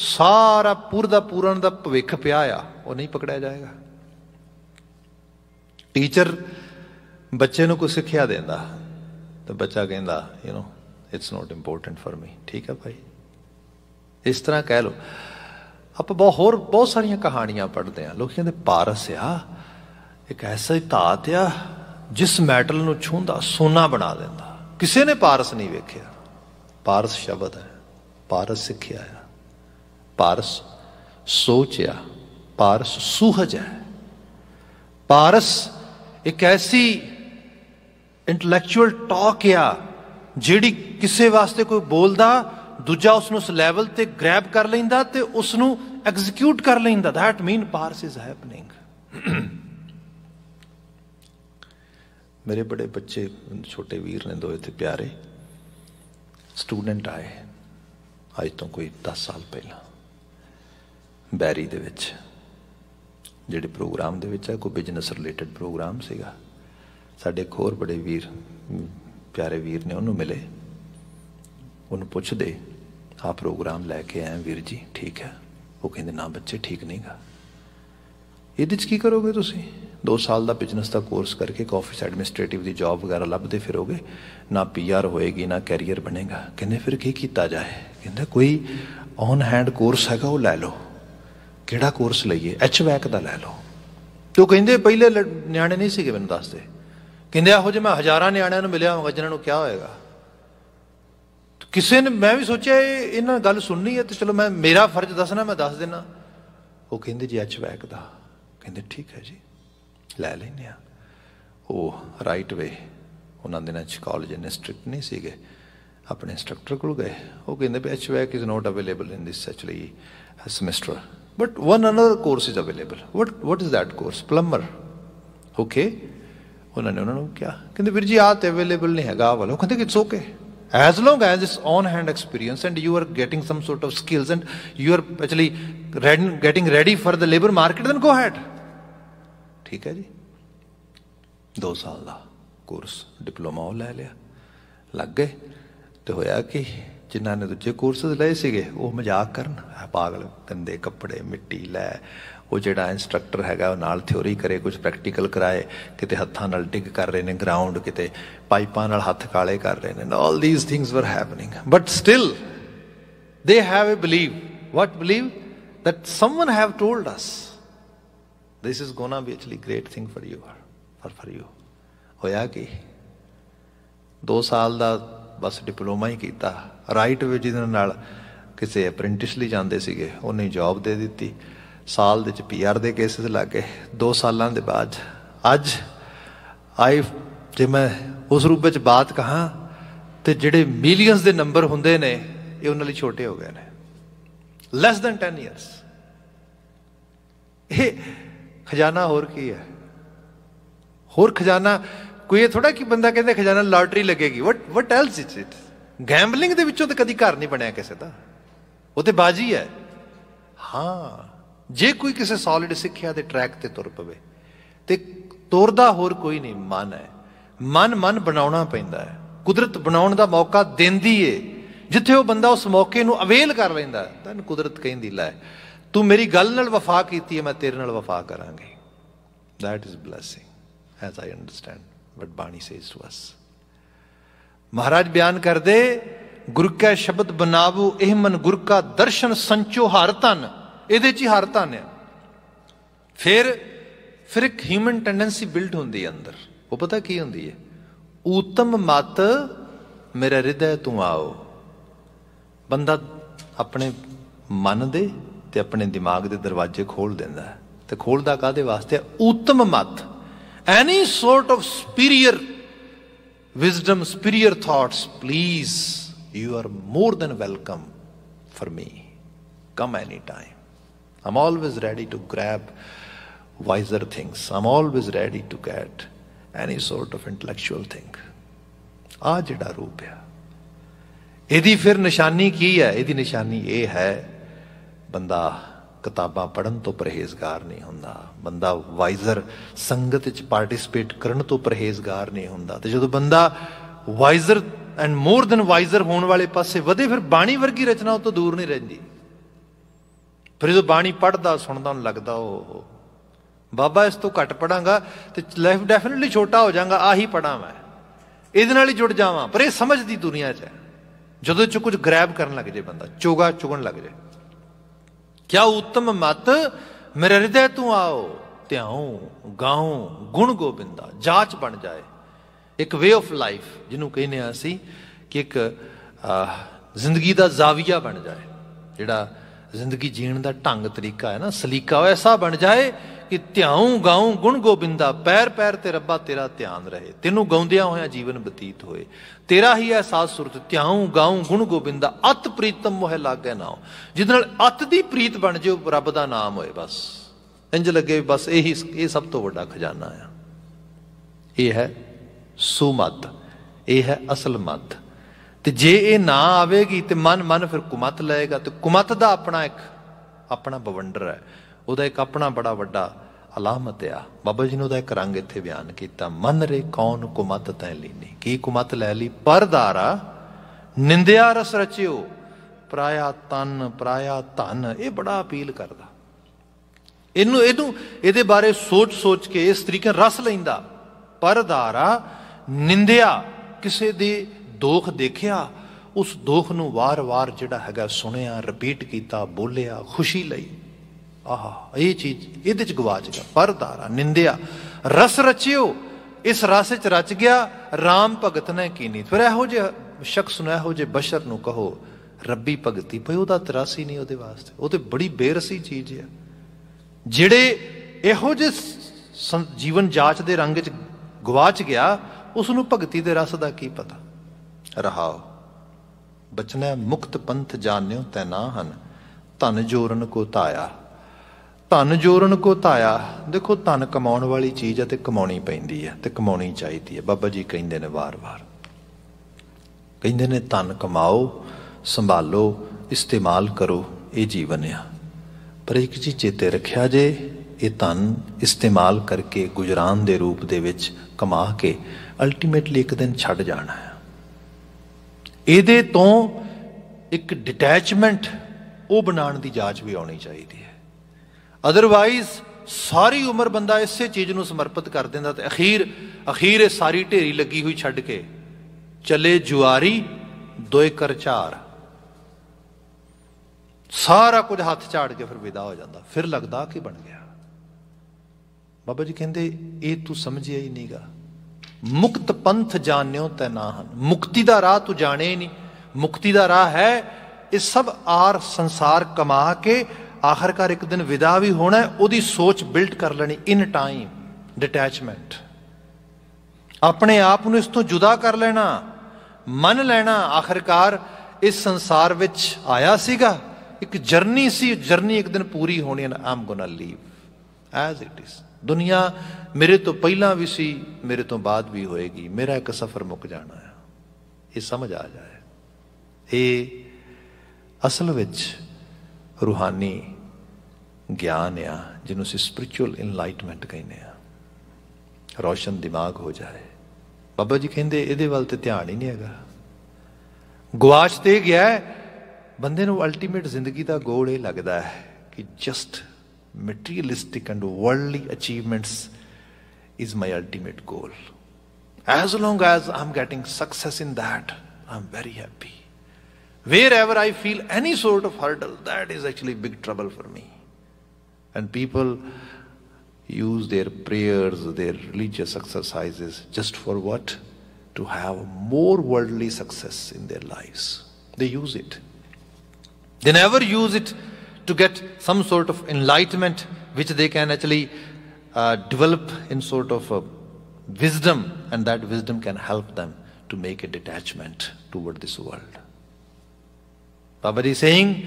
ਸਾਰਾ ਪੂਰ ਦਾ ਪੂਰਨ ਦਾ ਭਵਿੱਖ ਪਿਆ ਆ ਉਹ ਨਹੀਂ ਪਕੜਿਆ ਜਾਏਗਾ ਟੀਚਰ ਬੱਚੇ ਨੂੰ ਕੋਈ ਸਿੱਖਿਆ ਦਿੰਦਾ ਤਾਂ ਬੱਚਾ ਕਹਿੰਦਾ you know it's not important for me ਠੀਕ ਹੈ ਭਾਈ ਇਸ ਤਰ੍ਹਾਂ ਕਹਿ ਲੋ ਆਪਾਂ ਬਹੁਤ ਹੋਰ ਬਹੁਤ ਸਾਰੀਆਂ ਕਹਾਣੀਆਂ ਪੜ੍ਹਦੇ ਆ ਲੋਕ ਕਹਿੰਦੇ ਪਾਰਸ ਆ ਇੱਕ ਐਸਾ ਹੀ ਧਾਤ ਆ ਜਿਸ ਮੈਟਲ ਨੂੰ ਛੂੰਦਾ ਸੋਨਾ ਬਣਾ ਦਿੰਦਾ ਕਿਸੇ ਨੇ ਪਾਰਸ ਨਹੀਂ ਵੇਖਿਆ ਪਾਰਸ ਸ਼ਬਦ ਹੈ ਪਾਰਸ ਸਿੱਖਿਆ ਹੈ ਪਾਰਸ ਸੋਚਿਆ ਪਾਰਸ ਸੁਹਜ ਹੈ ਪਾਰਸ ਇੱਕ ਐਸੀ ਇੰਟੈਲੈਕਚੁਅਲ ਟਾਕ ਆ ਜਿਹੜੀ ਕਿਸੇ ਵਾਸਤੇ ਕੋਈ ਬੋਲਦਾ ਦੂਜਾ ਉਸ ਨੂੰ ਉਸ ਲੈਵਲ ਤੇ ਗ੍ਰੈਬ ਕਰ ਲੈਂਦਾ ਤੇ ਉਸ ਨੂੰ ਐਗਜ਼ੀਕਿਊਟ ਕਰ ਲੈਂਦਾ that mean parse is happening ਮੇਰੇ بڑے ਬੱਚੇ ਛੋਟੇ ਵੀਰ ਨੇ ਦੋ ਇੱਥੇ ਪਿਆਰੇ ਸਟੂਡੈਂਟ ਆਏ ਅੱਜ ਤੋਂ ਕੋਈ 10 ਸਾਲ ਪਹਿਲਾਂ ਬੈਰੀ ਦੇ ਵਿੱਚ ਜਿਹੜੇ ਪ੍ਰੋਗਰਾਮ ਦੇ ਵਿੱਚ ਹੈ ਕੋਈ ਬਿਜ਼ਨਸ ਰਿਲੇਟਡ ਪ੍ਰੋਗਰਾਮ ਸੀਗਾ ਸਾਡੇ ਖੋਰ ਬੜੇ ਵੀਰ ਪਿਆਰੇ ਵੀਰ ਨੇ ਉਹਨੂੰ ਮਿਲੇ ਉਹਨੂੰ ਪੁੱਛਦੇ ਆ ਪ੍ਰੋਗਰਾਮ ਲੈ ਕੇ ਆਏ ਵੀਰ ਜੀ ਠੀਕ ਹੈ ਉਹ ਕਹਿੰਦੇ ਨਾ ਬੱਚੇ ਠੀਕ ਨਹੀਂਗਾ ਇਹਦੇ 'ਚ ਕੀ ਕਰੋਗੇ ਤੁਸੀਂ 2 ਸਾਲ ਦਾ ਬਿਜ਼ਨਸ ਦਾ ਕੋਰਸ ਕਰਕੇ ਇੱਕ ਆਫਿਸ ਐਡਮਿਨਿਸਟ੍ਰੇਟਿਵ ਦੀ ਜੌਬ ਵਗੈਰਾ ਲੱਭਦੇ ਫਿਰੋਗੇ ਨਾ ਪੀਆਰ ਹੋਏਗੀ ਨਾ ਕੈਰੀਅਰ ਬਣੇਗਾ ਕਹਿੰਦੇ ਫਿਰ ਕੀ ਕੀਤਾ ਜਾਏ ਕਹਿੰਦਾ ਕੋਈ ਔਨ ਹੈਂਡ ਕੋਰਸ ਹੈਗਾ ਉਹ ਲੈ ਲਓ ਕਿਹੜਾ ਕੋਰਸ ਲਈਏ ਐਚਵੈਕ ਦਾ ਲੈ ਲਓ ਤੂੰ ਕਹਿੰਦੇ ਪਹਿਲੇ ਨਿਆਣੇ ਨਹੀਂ ਸੀਗੇ ਮੈਨੂੰ ਦੱਸਦੇ ਕਹਿੰਦੇ ਆਹੋ ਜੇ ਮੈਂ ਹਜ਼ਾਰਾਂ ਨਿਆਣਿਆਂ ਨੂੰ ਮਿਲਿਆ ਹੋਵਾਂ ਜਿਨ੍ਹਾਂ ਨੂੰ ਕਿਹਾ ਹੋਏਗਾ ਕਿਸੇ ਨੇ ਮੈਂ ਵੀ ਸੋਚਿਆ ਇਹਨਾਂ ਗੱਲ ਸੁਣਨੀ ਹੈ ਤੇ ਚਲੋ ਮੈਂ ਮੇਰਾ ਫਰਜ਼ ਦੱਸਣਾ ਮੈਂ ਦੱਸ ਦੇਣਾ ਉਹ ਕਹਿੰਦੇ ਜੀ ਐਚ ਵੈਕ ਦਾ ਕਹਿੰਦੇ ਠੀਕ ਹੈ ਜੀ ਲੈ ਲੈਨੇ ਆ ਉਹ ਰਾਈਟ ਵੇ ਉਹਨਾਂ ਦੇ ਨਾਲ ਕਾਲਜ ਨੇ ਸਟ੍ਰਿਕਟ ਨਹੀਂ ਸੀਗੇ ਆਪਣੇ ਇੰਸਟ੍ਰਕਟਰ ਕੋਲ ਗਏ ਉਹ ਕਹਿੰਦੇ ਵੀ HVAC is not available in this actually semester but one another course is available what what is that course plumber okay ਉਹਨਾਂ ਨੇ ਉਹਨਾਂ ਨੂੰ ਕਿਹਾ ਕਹਿੰਦੇ ਵੀਰ ਜੀ ਆਹ ਤੇ ਅਵੇਲੇਬਲ ਨਹੀਂ ਹੈਗਾ ਵਾਲੋ ਕਹਿੰਦੇ it's okay as long as it's on hand experience and you are getting some sort of skills and you are actually getting ready for the labour market then go ahead ਠੀਕ ਹੈ ਜੀ 2 ਸਾਲ ਦਾ course diploma ਉਹ ਲੈ ਲਿਆ ਲੱਗ ਗਏ ਤੇ ਹੋਇਆ ਕਿ ਜਿਨ੍ਹਾਂ ਨੇ ਦੂਜੇ ਕੋਰਸਸ ਲਏ ਸੀਗੇ ਉਹ ਮਜ਼ਾਕ ਕਰਨ ਆ ਪਾਗਲ ਗੰਦੇ ਕੱਪੜੇ ਮਿੱਟੀ ਲੈ ਉਹ ਜਿਹੜਾ ਇਨਸਟ੍ਰਕਟਰ ਹੈਗਾ ਉਹ ਨਾਲ ਥਿਉਰੀ ਕਰੇ ਕੁਝ ਪ੍ਰੈਕਟੀਕਲ ਕਰਾਏ ਕਿਤੇ ਹੱਥਾਂ ਨਾਲ ਡਿੱਗ ਕਰ ਰਹੇ ਨੇ ਗਰਾਊਂਡ ਕਿਤੇ ਪਾਈਪਾਂ ਨਾਲ ਹੱਥ ਕਾਲੇ ਕਰ ਰਹੇ ਨੇ all these things were happening but still they have a believe what believe that someone have told us this is gonna be actually great thing for you or for you ਹੋਇਆ ਕਿ 2 ਸਾਲ ਦਾ ਬਸ ਡਿਪਲੋਮਾ ਹੀ ਕੀਤਾ right ਵੇ ਜਿਹਦੇ ਨਾਲ ਕਿਸੇ apprentice ਲਈ ਜਾਂਦੇ ਸੀਗੇ ਉਹਨੇ ਜੌਬ ਦੇ ਦਿੱਤੀ ਸਾਲ ਦੇ ਚ ਪੀਆਰ ਦੇ ਕੇਸਸ ਲੱਗੇ 2 ਸਾਲਾਂ ਦੇ ਬਾਅਦ ਅੱਜ ਆਈ ਜੇ ਮੈਂ ਉਸ ਰੂਪ ਵਿੱਚ ਬਾਤ ਕਹਾ ਤੇ ਜਿਹੜੇ ਮਿਲੀਅਨਸ ਦੇ ਨੰਬਰ ਹੁੰਦੇ ਨੇ ਇਹ ਉਹਨਾਂ ਲਈ ਛੋਟੇ ਹੋ ਗਏ ਨੇ ਲੈਸ ਦਨ 10 ਇਅਰਸ ਇਹ ਖਜ਼ਾਨਾ ਹੋਰ ਕੀ ਹੈ ਹੋਰ ਖਜ਼ਾਨਾ ਕੋਈ ਇਹ ਥੋੜਾ ਕਿ ਬੰਦਾ ਕਹਿੰਦਾ ਖਜ਼ਾਨਾ ਲਾਟਰੀ ਲੱਗੇਗੀ what what else it it gambling ਦੇ ਵਿੱਚੋਂ ਤਾਂ ਕਦੀ ਘਰ ਨਹੀਂ ਬਣਿਆ ਕਿਸੇ ਦਾ ਉਹ ਤੇ ਬਾਜੀ ਹੈ ਹਾਂ ਜੇ ਕੋਈ ਕਿਸੇ ਸੋਲਿਡ ਸਿੱਖਿਆ ਦੇ ਟਰੈਕ ਤੇ ਤੁਰ ਪਵੇ ਤੇ ਤੁਰਦਾ ਹੋਰ ਕੋਈ ਨਹੀਂ ਮਨ ਹੈ ਮਨ ਮਨ ਬਣਾਉਣਾ ਪੈਂਦਾ ਹੈ ਕੁਦਰਤ ਬਣਾਉਣ ਦਾ ਮੌਕਾ ਦਿੰਦੀ ਏ ਜਿੱਥੇ ਉਹ ਬੰਦਾ ਉਸ ਮੌਕੇ ਨੂੰ ਅਵੇਲ ਕਰ ਲੈਂਦਾ ਤਾਂ ਕੁਦਰਤ ਕਹਿੰਦੀ ਲੈ ਤੂੰ ਮੇਰੀ ਗੱਲ ਨਾਲ ਵਫਾ ਕੀਤੀ ਹੈ ਮੈਂ ਤੇਰੇ ਨਾਲ ਵਫਾ ਕਰਾਂਗੀ that is blessing as i understand what bani says to us ਮਹਾਰਾਜ ਬਿਆਨ ਕਰਦੇ ਗੁਰ ਕੈ ਸ਼ਬਦ ਬਨਾਵੂ ਇਹ ਮਨ ਗੁਰ ਕਾ ਦਰਸ਼ਨ ਸੰਚੋ ਹਰ ਤਨ ਇਹਦੇ 'ਚ ਹੀ ਹਰ ਤਾਂ ਨੇ ਫਿਰ ਫਿਰ ਇੱਕ ਹਿਊਮਨ ਟੈਂਡੈਂਸੀ ਬਿਲਡ ਹੁੰਦੀ ਹੈ ਅੰਦਰ ਉਹ ਪਤਾ ਕੀ ਹੁੰਦੀ ਹੈ ਊਤਮ ਮਤ ਮੇਰਾ ਹਿਰਦੈ ਤੂੰ ਆਓ ਬੰਦਾ ਆਪਣੇ ਮਨ ਦੇ ਤੇ ਆਪਣੇ ਦਿਮਾਗ ਦੇ ਦਰਵਾਜ਼ੇ ਖੋਲ ਦਿੰਦਾ ਤੇ ਖੋਲਦਾ ਕਾਦੇ ਵਾਸਤੇ ਊਤਮ ਮਤ any sort of superior wisdom superior thoughts please you are more than welcome for me come any time I'm always ready to grab wiser things. I'm always ready to get any sort of intellectual thing. ਆ ਜਿਹੜਾ ਰੂਪ ਆ ਇਹਦੀ ਫਿਰ ਨਿਸ਼ਾਨੀ ਕੀ ਹੈ ਇਹਦੀ ਨਿਸ਼ਾਨੀ ਇਹ ਹੈ ਬੰਦਾ ਕਿਤਾਬਾਂ ਪੜਨ ਤੋਂ ਪਰਹੇਜ਼ਗਾਰ ਨਹੀਂ ਹੁੰਦਾ ਬੰਦਾ ਵਾਈਜ਼ਰ ਸੰਗਤ ਵਿੱਚ ਪਾਰਟਿਸਿਪੇਟ ਕਰਨ ਤੋਂ ਪਰਹੇਜ਼ਗਾਰ ਨਹੀਂ ਹੁੰਦਾ ਤੇ ਜਦੋਂ ਬੰਦਾ ਵਾਈਜ਼ਰ ਐਂਡ ਮੋਰ ਦਨ ਵਾਈਜ਼ਰ ਹੋਣ ਵਾਲੇ ਪਾਸੇ ਵਧੇ ਫਿਰ ਬਾਣੀ ਵਰਗੀ ਰਚਨਾ ਤੋਂ ਦੂਰ ਨਹੀਂ ਰਹਿੰਦੀ ਪਰ ਜਦੋਂ ਬਾਣੀ ਪੜਦਾ ਸੁਣਦਾ ਨੂੰ ਲੱਗਦਾ ਉਹ ਬਾਬਾ ਇਸ ਤੋਂ ਘੱਟ ਪੜਾਂਗਾ ਤੇ ਲਾਈਫ ਡੈਫੀਨਿਟਲੀ ਛੋਟਾ ਹੋ ਜਾਗਾ ਆਹੀ ਪੜਾਂ ਮੈਂ ਇਹਦੇ ਨਾਲ ਹੀ ਜੁੜ ਜਾਵਾਂ ਪਰ ਇਹ ਸਮਝ ਦੀ ਦੁਨੀਆ 'ਚ ਹੈ ਜਦੋਂ ਚ ਕੁਝ ਗ੍ਰੈਬ ਕਰਨ ਲੱਗ ਜੇ ਬੰਦਾ ਚੋਗਾ ਚੁਗਣ ਲੱਗ ਜੇ ਕਿਆ ਉਤਮ ਮਤ ਮੇਰੇ ਹਿਰਦੇ ਤੂੰ ਆਓ ਧਿਆਉ ਗਾਉ ਗੁਣ ਗੋਬਿੰਦਾ ਜਾਚ ਬਣ ਜਾਏ ਇੱਕ ਵੇ ਆਫ ਲਾਈਫ ਜਿਹਨੂੰ ਕਹਿੰਦੇ ਆ ਅਸੀਂ ਕਿ ਇੱਕ ਜ਼ਿੰਦਗੀ ਦਾ ਜ਼ਾਵੀਆ ਬਣ ਜਾਏ ਜਿਹੜਾ ਜ਼ਿੰਦਗੀ ਜੀਣ ਦਾ ਢੰਗ ਤਰੀਕਾ ਹੈ ਨਾ ਸਲੀਕਾ ਐਸਾ ਬਣ ਜਾਏ ਕਿ ਧਿਆਉ ਗਾਉ ਗੁਣ ਗੋਬਿੰਦਾ ਪੈਰ ਪੈਰ ਤੇ ਰੱਬਾ ਤੇਰਾ ਧਿਆਨ ਰਹੇ ਤੈਨੂੰ ਗਾਉਂਦਿਆਂ ਹੋਇਆ ਜੀਵਨ ਬਤੀਤ ਹੋਏ ਤੇਰਾ ਹੀ ਅਹਿਸਾਸ ਸੁਰਤ ਧਿਆਉ ਗਾਉ ਗੁਣ ਗੋਬਿੰਦਾ ਅਤ ਪ੍ਰੀਤਮ ਮੋਹ ਲਾਗੇ ਨਾ ਜਿਸ ਨਾਲ ਅਤ ਦੀ ਪ੍ਰੀਤ ਬਣ ਜੇ ਰੱਬ ਦਾ ਨਾਮ ਹੋਏ ਬਸ ਇੰਜ ਲੱਗੇ ਬਸ ਇਹੀ ਇਹ ਸਭ ਤੋਂ ਵੱਡਾ ਖਜ਼ਾਨਾ ਆ ਇਹ ਹੈ ਸੁਮਤ ਇਹ ਹੈ ਅਸਲ ਮਤ ਤੇ ਜੇ ਇਹ ਨਾ ਆਵੇਗੀ ਤੇ ਮਨ ਮਨ ਫਿਰ ਕੁਮਤ ਲਏਗਾ ਤੇ ਕੁਮਤ ਦਾ ਆਪਣਾ ਇੱਕ ਆਪਣਾ ਬਵੰਡਰ ਹੈ ਉਹਦਾ ਇੱਕ ਆਪਣਾ ਬੜਾ ਵੱਡਾ ਅਲਾਮਤ ਆ ਬਾਬਾ ਜੀ ਨੇ ਉਹਦਾ ਇੱਕ ਰੰਗ ਇੱਥੇ ਬਿਆਨ ਕੀਤਾ ਮਨ ਰੇ ਕੌਣ ਕੁਮਤ ਤੈ ਲੀਨੀ ਕੀ ਕੁਮਤ ਲੈ ਲਈ ਪਰਦਾਰਾ ਨਿੰਦਿਆ ਰਸ ਰਚਿਓ ਪ੍ਰਾਇਆ ਤਨ ਪ੍ਰਾਇਆ ਧਨ ਇਹ ਬੜਾ ਅਪੀਲ ਕਰਦਾ ਇਹਨੂੰ ਇਹਨੂੰ ਇਹਦੇ ਬਾਰੇ ਸੋਚ ਸੋਚ ਕੇ ਇਸ ਤਰੀਕੇ ਰਸ ਲੈਂਦਾ ਪਰਦਾਰਾ ਨਿੰਦਿਆ ਕਿਸੇ ਦੀ ਦੋਖ ਦੇਖਿਆ ਉਸ ਦੋਖ ਨੂੰ ਵਾਰ-ਵਾਰ ਜਿਹੜਾ ਹੈਗਾ ਸੁਣਿਆ ਰਿਪੀਟ ਕੀਤਾ ਬੋਲਿਆ ਖੁਸ਼ੀ ਲਈ ਆਹ ਇਹ ਚੀਜ਼ ਇਹਦੇ ਚ ਗਵਾਚ ਗਿਆ ਪਰਦਾਰਾ ਨਿੰਦਿਆ ਰਸ ਰਚਿਓ ਇਸ ਰਸ ਚ ਰਚ ਗਿਆ RAM ਭਗਤ ਨੇ ਕੀਨੀ ਫਿਰ ਇਹੋ ਜੇ ਸ਼ਖਸ ਨੂੰ ਇਹੋ ਜੇ ਬਸ਼ਰ ਨੂੰ ਕਹੋ ਰੱਬੀ ਭਗਤੀ ਭਈ ਉਹਦਾ ਤਰਾਸੀ ਨਹੀਂ ਉਹਦੇ ਵਾਸਤੇ ਉਹ ਤੇ ਬੜੀ ਬੇਰਸੀ ਚੀਜ਼ ਹੈ ਜਿਹੜੇ ਇਹੋ ਜੇ ਜੀਵਨ ਜਾਂਚ ਦੇ ਰੰਗ ਚ ਗਵਾਚ ਗਿਆ ਉਸ ਨੂੰ ਭਗਤੀ ਦੇ ਰਸ ਦਾ ਕੀ ਪਤਾ ਰਹਾ ਬਚਨੈ ਮੁਕਤ ਪੰਥ ਜਾਣਿਓ ਤੈ ਨਾ ਹਨ ਧਨ ਜੋਰਨ ਕੋ ਤਾਇਆ ਧਨ ਜੋਰਨ ਕੋ ਤਾਇਆ ਦੇਖੋ ਧਨ ਕਮਾਉਣ ਵਾਲੀ ਚੀਜ਼ ਹੈ ਤੇ ਕਮਾਉਣੀ ਪੈਂਦੀ ਹੈ ਤੇ ਕਮਾਉਣੀ ਚਾਹੀਦੀ ਹੈ ਬਾਬਾ ਜੀ ਕਹਿੰਦੇ ਨੇ ਵਾਰ-ਵਾਰ ਕਹਿੰਦੇ ਨੇ ਧਨ ਕਮਾਓ ਸੰਭਾਲੋ ਇਸਤੇਮਾਲ ਕਰੋ ਇਹ ਜੀਵਨ ਆ ਪਰ ਇੱਕ ਚੀਜ਼ ਚੇਤੇ ਰੱਖਿਆ ਜੇ ਇਹ ਧਨ ਇਸਤੇਮਾਲ ਕਰਕੇ ਗੁਜਰਾਨ ਦੇ ਰੂਪ ਦੇ ਵਿੱਚ ਕਮਾ ਕੇ ਅਲਟੀਮੇਟਲੀ ਇੱਕ ਦਿਨ ਛੱਡ ਜਾਣਾ ਹੈ ਇਹਦੇ ਤੋਂ ਇੱਕ ਡਿਟੈਚਮੈਂਟ ਉਹ ਬਣਾਉਣ ਦੀ ਜਾਂਚ ਵੀ ਆਉਣੀ ਚਾਹੀਦੀ ਹੈ ਅਦਰਵਾਈਜ਼ ਸਾਰੀ ਉਮਰ ਬੰਦਾ ਇਸੇ ਚੀਜ਼ ਨੂੰ ਸਮਰਪਿਤ ਕਰ ਦਿੰਦਾ ਤੇ ਅਖੀਰ ਅਖੀਰ ਇਹ ਸਾਰੀ ਢੇਰੀ ਲੱਗੀ ਹੋਈ ਛੱਡ ਕੇ ਚਲੇ ਜੁਆਰੀ ਕਰ ਕਰਚਾਰ ਸਾਰਾ ਕੁਝ ਹੱਥ ਝਾੜ ਕੇ ਫਿਰ ਵਿਦਾ ਹੋ ਜਾਂਦਾ ਫਿਰ ਲੱਗਦਾ ਕਿ ਬਣ ਗਿਆ ਬਾਬਾ ਜੀ ਕਹਿੰਦੇ ਇਹ ਤੂੰ ਸਮਝਿਆ ਹੀ ਨਹੀਂਗਾ ਮੁਕਤ ਪੰਥ ਜਾਣਿਓ ਤੈ ਨਾ ਹਨ ਮੁਕਤੀ ਦਾ ਰਾਹ ਤੂੰ ਜਾਣੇ ਨਹੀਂ ਮੁਕਤੀ ਦਾ ਰਾਹ ਹੈ ਇਹ ਸਭ ਆਰ ਸੰਸਾਰ ਕਮਾ ਕੇ ਆਖਰਕਾਰ ਇੱਕ ਦਿਨ ਵਿਦਾ ਵੀ ਹੋਣਾ ਉਹਦੀ ਸੋਚ ਬਿਲਡ ਕਰ ਲੈਣੀ ਇਨ ਟਾਈਮ ਡਿਟੈਚਮੈਂਟ ਆਪਣੇ ਆਪ ਨੂੰ ਇਸ ਤੋਂ ਜੁਦਾ ਕਰ ਲੈਣਾ ਮੰਨ ਲੈਣਾ ਆਖਰਕਾਰ ਇਸ ਸੰਸਾਰ ਵਿੱਚ ਆਇਆ ਸੀਗਾ ਇੱਕ ਜਰਨੀ ਸੀ ਜਰਨੀ ਇੱਕ ਦਿਨ ਪੂਰੀ ਹੋਣੀ ਹੈ I'm gonna leave as it is ਦੁਨੀਆ ਮੇਰੇ ਤੋਂ ਪਹਿਲਾਂ ਵੀ ਸੀ ਮੇਰੇ ਤੋਂ ਬਾਅਦ ਵੀ ਹੋਏਗੀ ਮੇਰਾ ਇੱਕ ਸਫ਼ਰ ਮੁੱਕ ਜਾਣਾ ਹੈ ਇਹ ਸਮਝ ਆ ਜਾਏ ਇਹ ਅਸਲ ਵਿੱਚ ਰੂਹਾਨੀ ਗਿਆਨ ਆ ਜਿਹਨੂੰ ਅਸੀਂ ਸਪਿਰਚੁਅਲ ਇਨਲਾਈਟਮੈਂਟ ਕਹਿੰਦੇ ਆ ਰੋਸ਼ਨ ਦਿਮਾਗ ਹੋ ਜਾਏ ਬਾਬਾ ਜੀ ਕਹਿੰਦੇ ਇਹਦੇ ਵੱਲ ਤੇ ਧਿਆਨ ਹੀ ਨਹੀਂ ਹੈਗਾ ਗਵਾਚ ਤੇ ਗਿਆ ਬੰਦੇ ਨੂੰ ਅਲਟੀਮੇਟ ਜ਼ਿੰਦਗੀ ਦਾ ਗੋਲ ਇਹ ਲੱਗਦਾ ਹੈ ਕਿ just materialistic and worldly achievements is my ultimate goal. As long as I'm getting success in that, I'm very happy. Wherever I feel any sort of hurdle, that is actually big trouble for me. And people use their prayers, their religious exercises just for what? To have more worldly success in their lives. They use it. They never use it to get some sort of enlightenment which they can actually uh, develop in sort of uh, wisdom and that wisdom can help them to make a detachment toward this world. Baba is saying,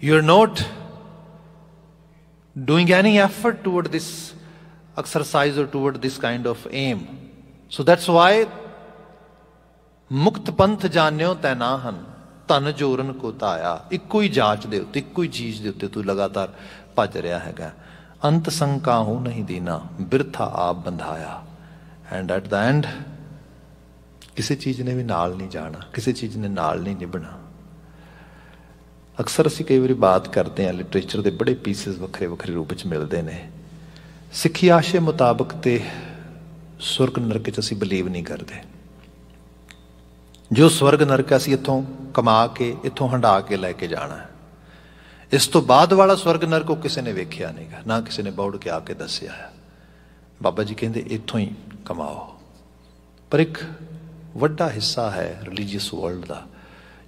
you're not doing any effort toward this exercise or toward this kind of aim. So that's why Mukt Panth Janyo Tainahan ਤਨ ਜੋਰਨ ਕੋ ਤਾਇਆ ਇੱਕੋ ਹੀ ਜਾਂਚ ਦੇ ਉੱਤੇ ਇੱਕੋ ਹੀ ਚੀਜ਼ ਦੇ ਉੱਤੇ ਤੂੰ ਲਗਾਤਾਰ ਭੱਜ ਰਿਹਾ ਹੈਗਾ ਅੰਤ ਸੰਕਾਹੂ ਨਹੀਂ ਦੇਣਾ ਬਿਰਥਾ ਆਪ ਬੰਧਾਇਆ ਐਂਡ ਐਟ ਦਾ ਐਂਡ ਕਿਸੇ ਚੀਜ਼ ਨੇ ਵੀ ਨਾਲ ਨਹੀਂ ਜਾਣਾ ਕਿਸੇ ਚੀਜ਼ ਨੇ ਨਾਲ ਨਹੀਂ ਨਿਭਣਾ ਅਕਸਰ ਅਸੀਂ ਕਈ ਵਾਰੀ ਬਾਤ ਕਰਦੇ ਹਾਂ ਲਿਟਰੇਚਰ ਦੇ ਬੜੇ ਪੀਸਸ ਵੱਖਰੇ ਵੱਖਰੇ ਰੂਪ ਵਿੱਚ ਮਿਲਦੇ ਨੇ ਸਿੱਖੀ ਆਸ਼ੇ ਮੁਤਾਬਕ ਤੇ ਸੁਰਗ ਨਰਕ ਵਿੱਚ ਅਸੀਂ ਬਲੀਵ ਨਹੀਂ ਕਰਦੇ ਜੋ ਸਵਰਗ ਨਰਕ ਅਸੀਂ ਇੱਥੋਂ ਕਮਾ ਕੇ ਇੱਥੋਂ ਹੰਡਾ ਕੇ ਲੈ ਕੇ ਜਾਣਾ ਇਸ ਤੋਂ ਬਾਅਦ ਵਾਲਾ ਸਵਰਗ ਨਰਕ ਉਹ ਕਿਸੇ ਨੇ ਵੇਖਿਆ ਨਹੀਂਗਾ ਨਾ ਕਿਸੇ ਨੇ ਬੌੜ ਕੇ ਆ ਕੇ ਦੱਸਿਆ ਹੈ ਬਾਬਾ ਜੀ ਕਹਿੰਦੇ ਇੱਥੋਂ ਹੀ ਕਮਾਓ ਪਰ ਇੱਕ ਵੱਡਾ ਹਿੱਸਾ ਹੈ ਰਿਲੀਜੀਅਸ ਵਰਲਡ ਦਾ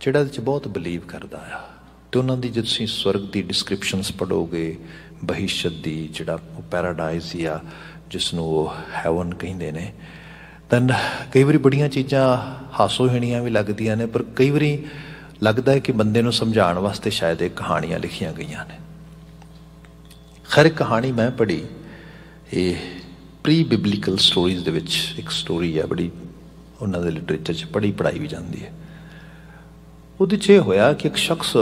ਜਿਹੜਾ ਵਿੱਚ ਬਹੁਤ ਬਲੀਵ ਕਰਦਾ ਆ ਤੇ ਉਹਨਾਂ ਦੀ ਜਦ ਤੁਸੀਂ ਸਵਰਗ ਦੀ ਡਿਸਕ੍ਰਿਪਸ਼ਨਸ ਪੜੋਗੇ ਬਹਿਸ਼ਤ ਦੀ ਜਿਹੜਾ ਉਹ ਪੈਰਾਡਾਈਜ਼ ਆ ਜਿਸ ਨੂੰ ਉਹ ਹੈਵਨ ਕਹਿੰਦੇ ਨੇ ਤਾਂ ਕਈ ਵਾਰੀ ਬੜੀਆਂ ਚੀਜ਼ਾਂ ਹਾਸੋ ਹੀਣੀਆਂ ਵੀ ਲੱਗਦੀਆਂ ਨੇ ਪਰ ਕਈ ਵਾਰੀ ਲੱਗਦਾ ਹੈ ਕਿ ਬੰਦੇ ਨੂੰ ਸਮਝਾਉਣ ਵਾਸਤੇ ਸ਼ਾਇਦ ਇਹ ਕਹਾਣੀਆਂ ਲਿਖੀਆਂ ਗਈਆਂ ਨੇ ਖਰ ਕਹਾਣੀ ਮੈਂ ਪੜ੍ਹੀ ਇਹ ਪ੍ਰੀ ਬਿਬਲੀਕਲ ਸਟੋਰੀਜ਼ ਦੇ ਵਿੱਚ ਇੱਕ ਸਟੋਰੀ ਹੈ ਬੜੀ ਉਹਨਾਂ ਦੇ ਲਿਟਰੇਚਰ 'ਚ ਪੜ੍ਹੀ ਪੜਾਈ ਵੀ ਜਾਂਦੀ ਹੈ ਉਹਦੇ 'ਚ ਇਹ ਹੋਇਆ ਕਿ ਇੱਕ ਸ਼ਖਸ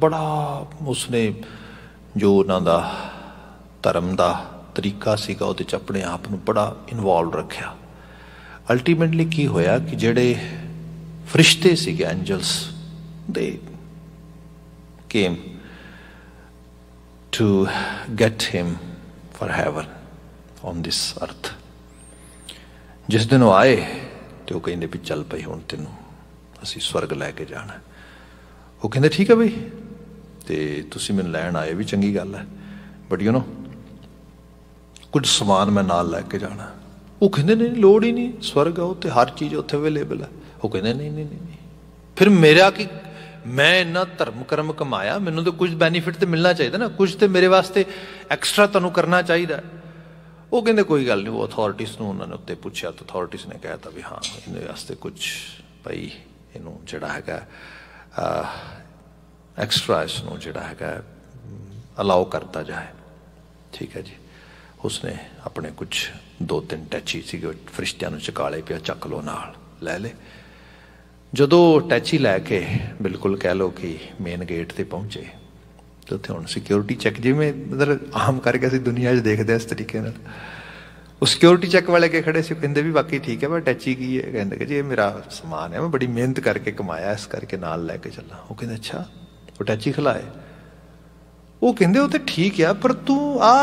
ਬੜਾ ਉਸਨੇ ਜੋ ਉਹਨਾਂ ਦਾ ਧਰਮ ਦਾ ਤਰੀਕਾ ਸੀਗਾ ਉਹਦੇ 'ਚ ਆਪਣੇ ਆਪ ਨੂੰ ਬੜਾ ਇਨਵੋਲਵ ਰੱਖਿਆ ਅਲਟੀਮੇਟਲੀ ਕੀ ਹੋਇਆ ਕਿ ਜਿਹੜੇ ਫਰਿਸ਼ਤੇ ਸੀਗੇ angels they came to get him for heaven on this earth ਜਿਸ ਦਿਨ ਉਹ ਆਏ ਤੇ ਉਹ ਕਹਿੰਦੇ ਵੀ ਚੱਲ ਪਈ ਹੁਣ ਤੈਨੂੰ ਅਸੀਂ ਸਵਰਗ ਲੈ ਕੇ ਜਾਣਾ ਉਹ ਕਹਿੰਦੇ ਠੀਕ ਹੈ ਬਈ ਤੇ ਤੁਸੀਂ ਮੈਨੂੰ ਲੈਣ ਆਏ ਵੀ ਚੰਗੀ ਗੱਲ ਹੈ ਬਟ ਯੂ نو ਕੁਝ ਸਮਾਨ ਮੈਂ ਨਾਲ ਲੈ ਕੇ ਜਾਣਾ ਉਹ ਕਹਿੰਦੇ ਨਹੀਂ ਲੋੜ ਹੀ ਨਹੀਂ ਸਵਰਗ ਆ ਉੱਥੇ ਹਰ ਚੀਜ਼ ਉੱਥੇ ਅਵੇਲੇਬਲ ਹੈ ਉਹ ਕਹਿੰਦੇ ਨਹੀਂ ਨਹੀਂ ਨਹੀਂ ਫਿਰ ਮੇਰਾ ਕੀ ਮੈਂ ਇੰਨਾ ਧਰਮ ਕਰਮ ਕਮਾਇਆ ਮੈਨੂੰ ਤਾਂ ਕੁਝ ਬੈਨੀਫਿਟ ਤੇ ਮਿਲਣਾ ਚਾਹੀਦਾ ਨਾ ਕੁਝ ਤੇ ਮੇਰੇ ਵਾਸਤੇ ਐਕਸਟਰਾ ਤੁਹਾਨੂੰ ਕਰਨਾ ਚਾਹੀਦਾ ਉਹ ਕਹਿੰਦੇ ਕੋਈ ਗੱਲ ਨਹੀਂ ਉਹ ਅਥਾਰਟੀਆਂ ਨੂੰ ਉਹਨਾਂ ਨੇ ਉੱਤੇ ਪੁੱਛਿਆ ਤਾਂ ਅਥਾਰਟੀਆਂ ਨੇ ਕਿਹਾ ਤਾਂ ਵੀ ਹਾਂ ਇਹਦੇ ਵਾਸਤੇ ਕੁਝ ਭਾਈ ਇਹਨੂੰ ਜਿਹੜਾ ਹੈਗਾ ਐਕਸਟਰਾ ਇਸ ਨੂੰ ਜਿਹੜਾ ਹੈਗਾ ਅਲਾਉ ਕਰਤਾ ਜਾਏ ਠੀਕ ਹੈ ਜੀ ਉਸਨੇ ਆਪਣੇ ਕੁਝ ਦੋ ਤਿੰਨ ਟੈਚੀ ਸੀ ਫਰਿਸ਼ਤਿਆਂ ਨੂੰ ਚਕਾ ਲੈ ਪਿਆ ਚੱਕ ਲੋ ਨਾਲ ਲੈ ਲੈ ਜਦੋਂ ਟੈਚੀ ਲੈ ਕੇ ਬਿਲਕੁਲ ਕਹਿ ਲੋ ਕਿ ਮੇਨ ਗੇਟ ਤੇ ਪਹੁੰਚੇ ਤੇ ਉੱਥੇ ਹੁਣ ਸਿਕਿਉਰਿਟੀ ਚੈੱਕ ਜਿਵੇਂ ਮਤਲਬ ਆਮ ਕਰਕੇ ਅਸੀਂ ਦੁਨੀਆ 'ਚ ਦੇਖਦੇ ਆ ਇਸ ਤਰੀਕੇ ਨਾਲ ਉਹ ਸਿਕਿਉਰਿਟੀ ਚੈੱਕ ਵਾਲੇ ਕੇ ਖੜੇ ਸੀ ਕਹਿੰਦੇ ਵੀ ਬਾਕੀ ਠੀਕ ਹੈ ਪਰ ਟੈਚੀ ਕੀ ਹੈ ਕਹਿੰਦੇ ਕਿ ਜੀ ਇਹ ਮੇਰਾ ਸਮਾਨ ਹੈ ਮੈਂ ਬੜੀ ਮਿਹਨਤ ਕਰਕੇ ਕਮਾਇਆ ਇਸ ਕਰਕੇ ਨਾਲ ਲੈ ਕੇ ਚੱਲਾਂ ਉਹ ਕਹਿੰਦੇ ਅੱਛਾ ਉਹ ਟੈਚੀ ਖਲਾਏ ਉਹ ਕਹਿੰਦੇ ਉਹ ਤੇ ਠੀਕ ਆ ਪਰ ਤੂੰ ਆ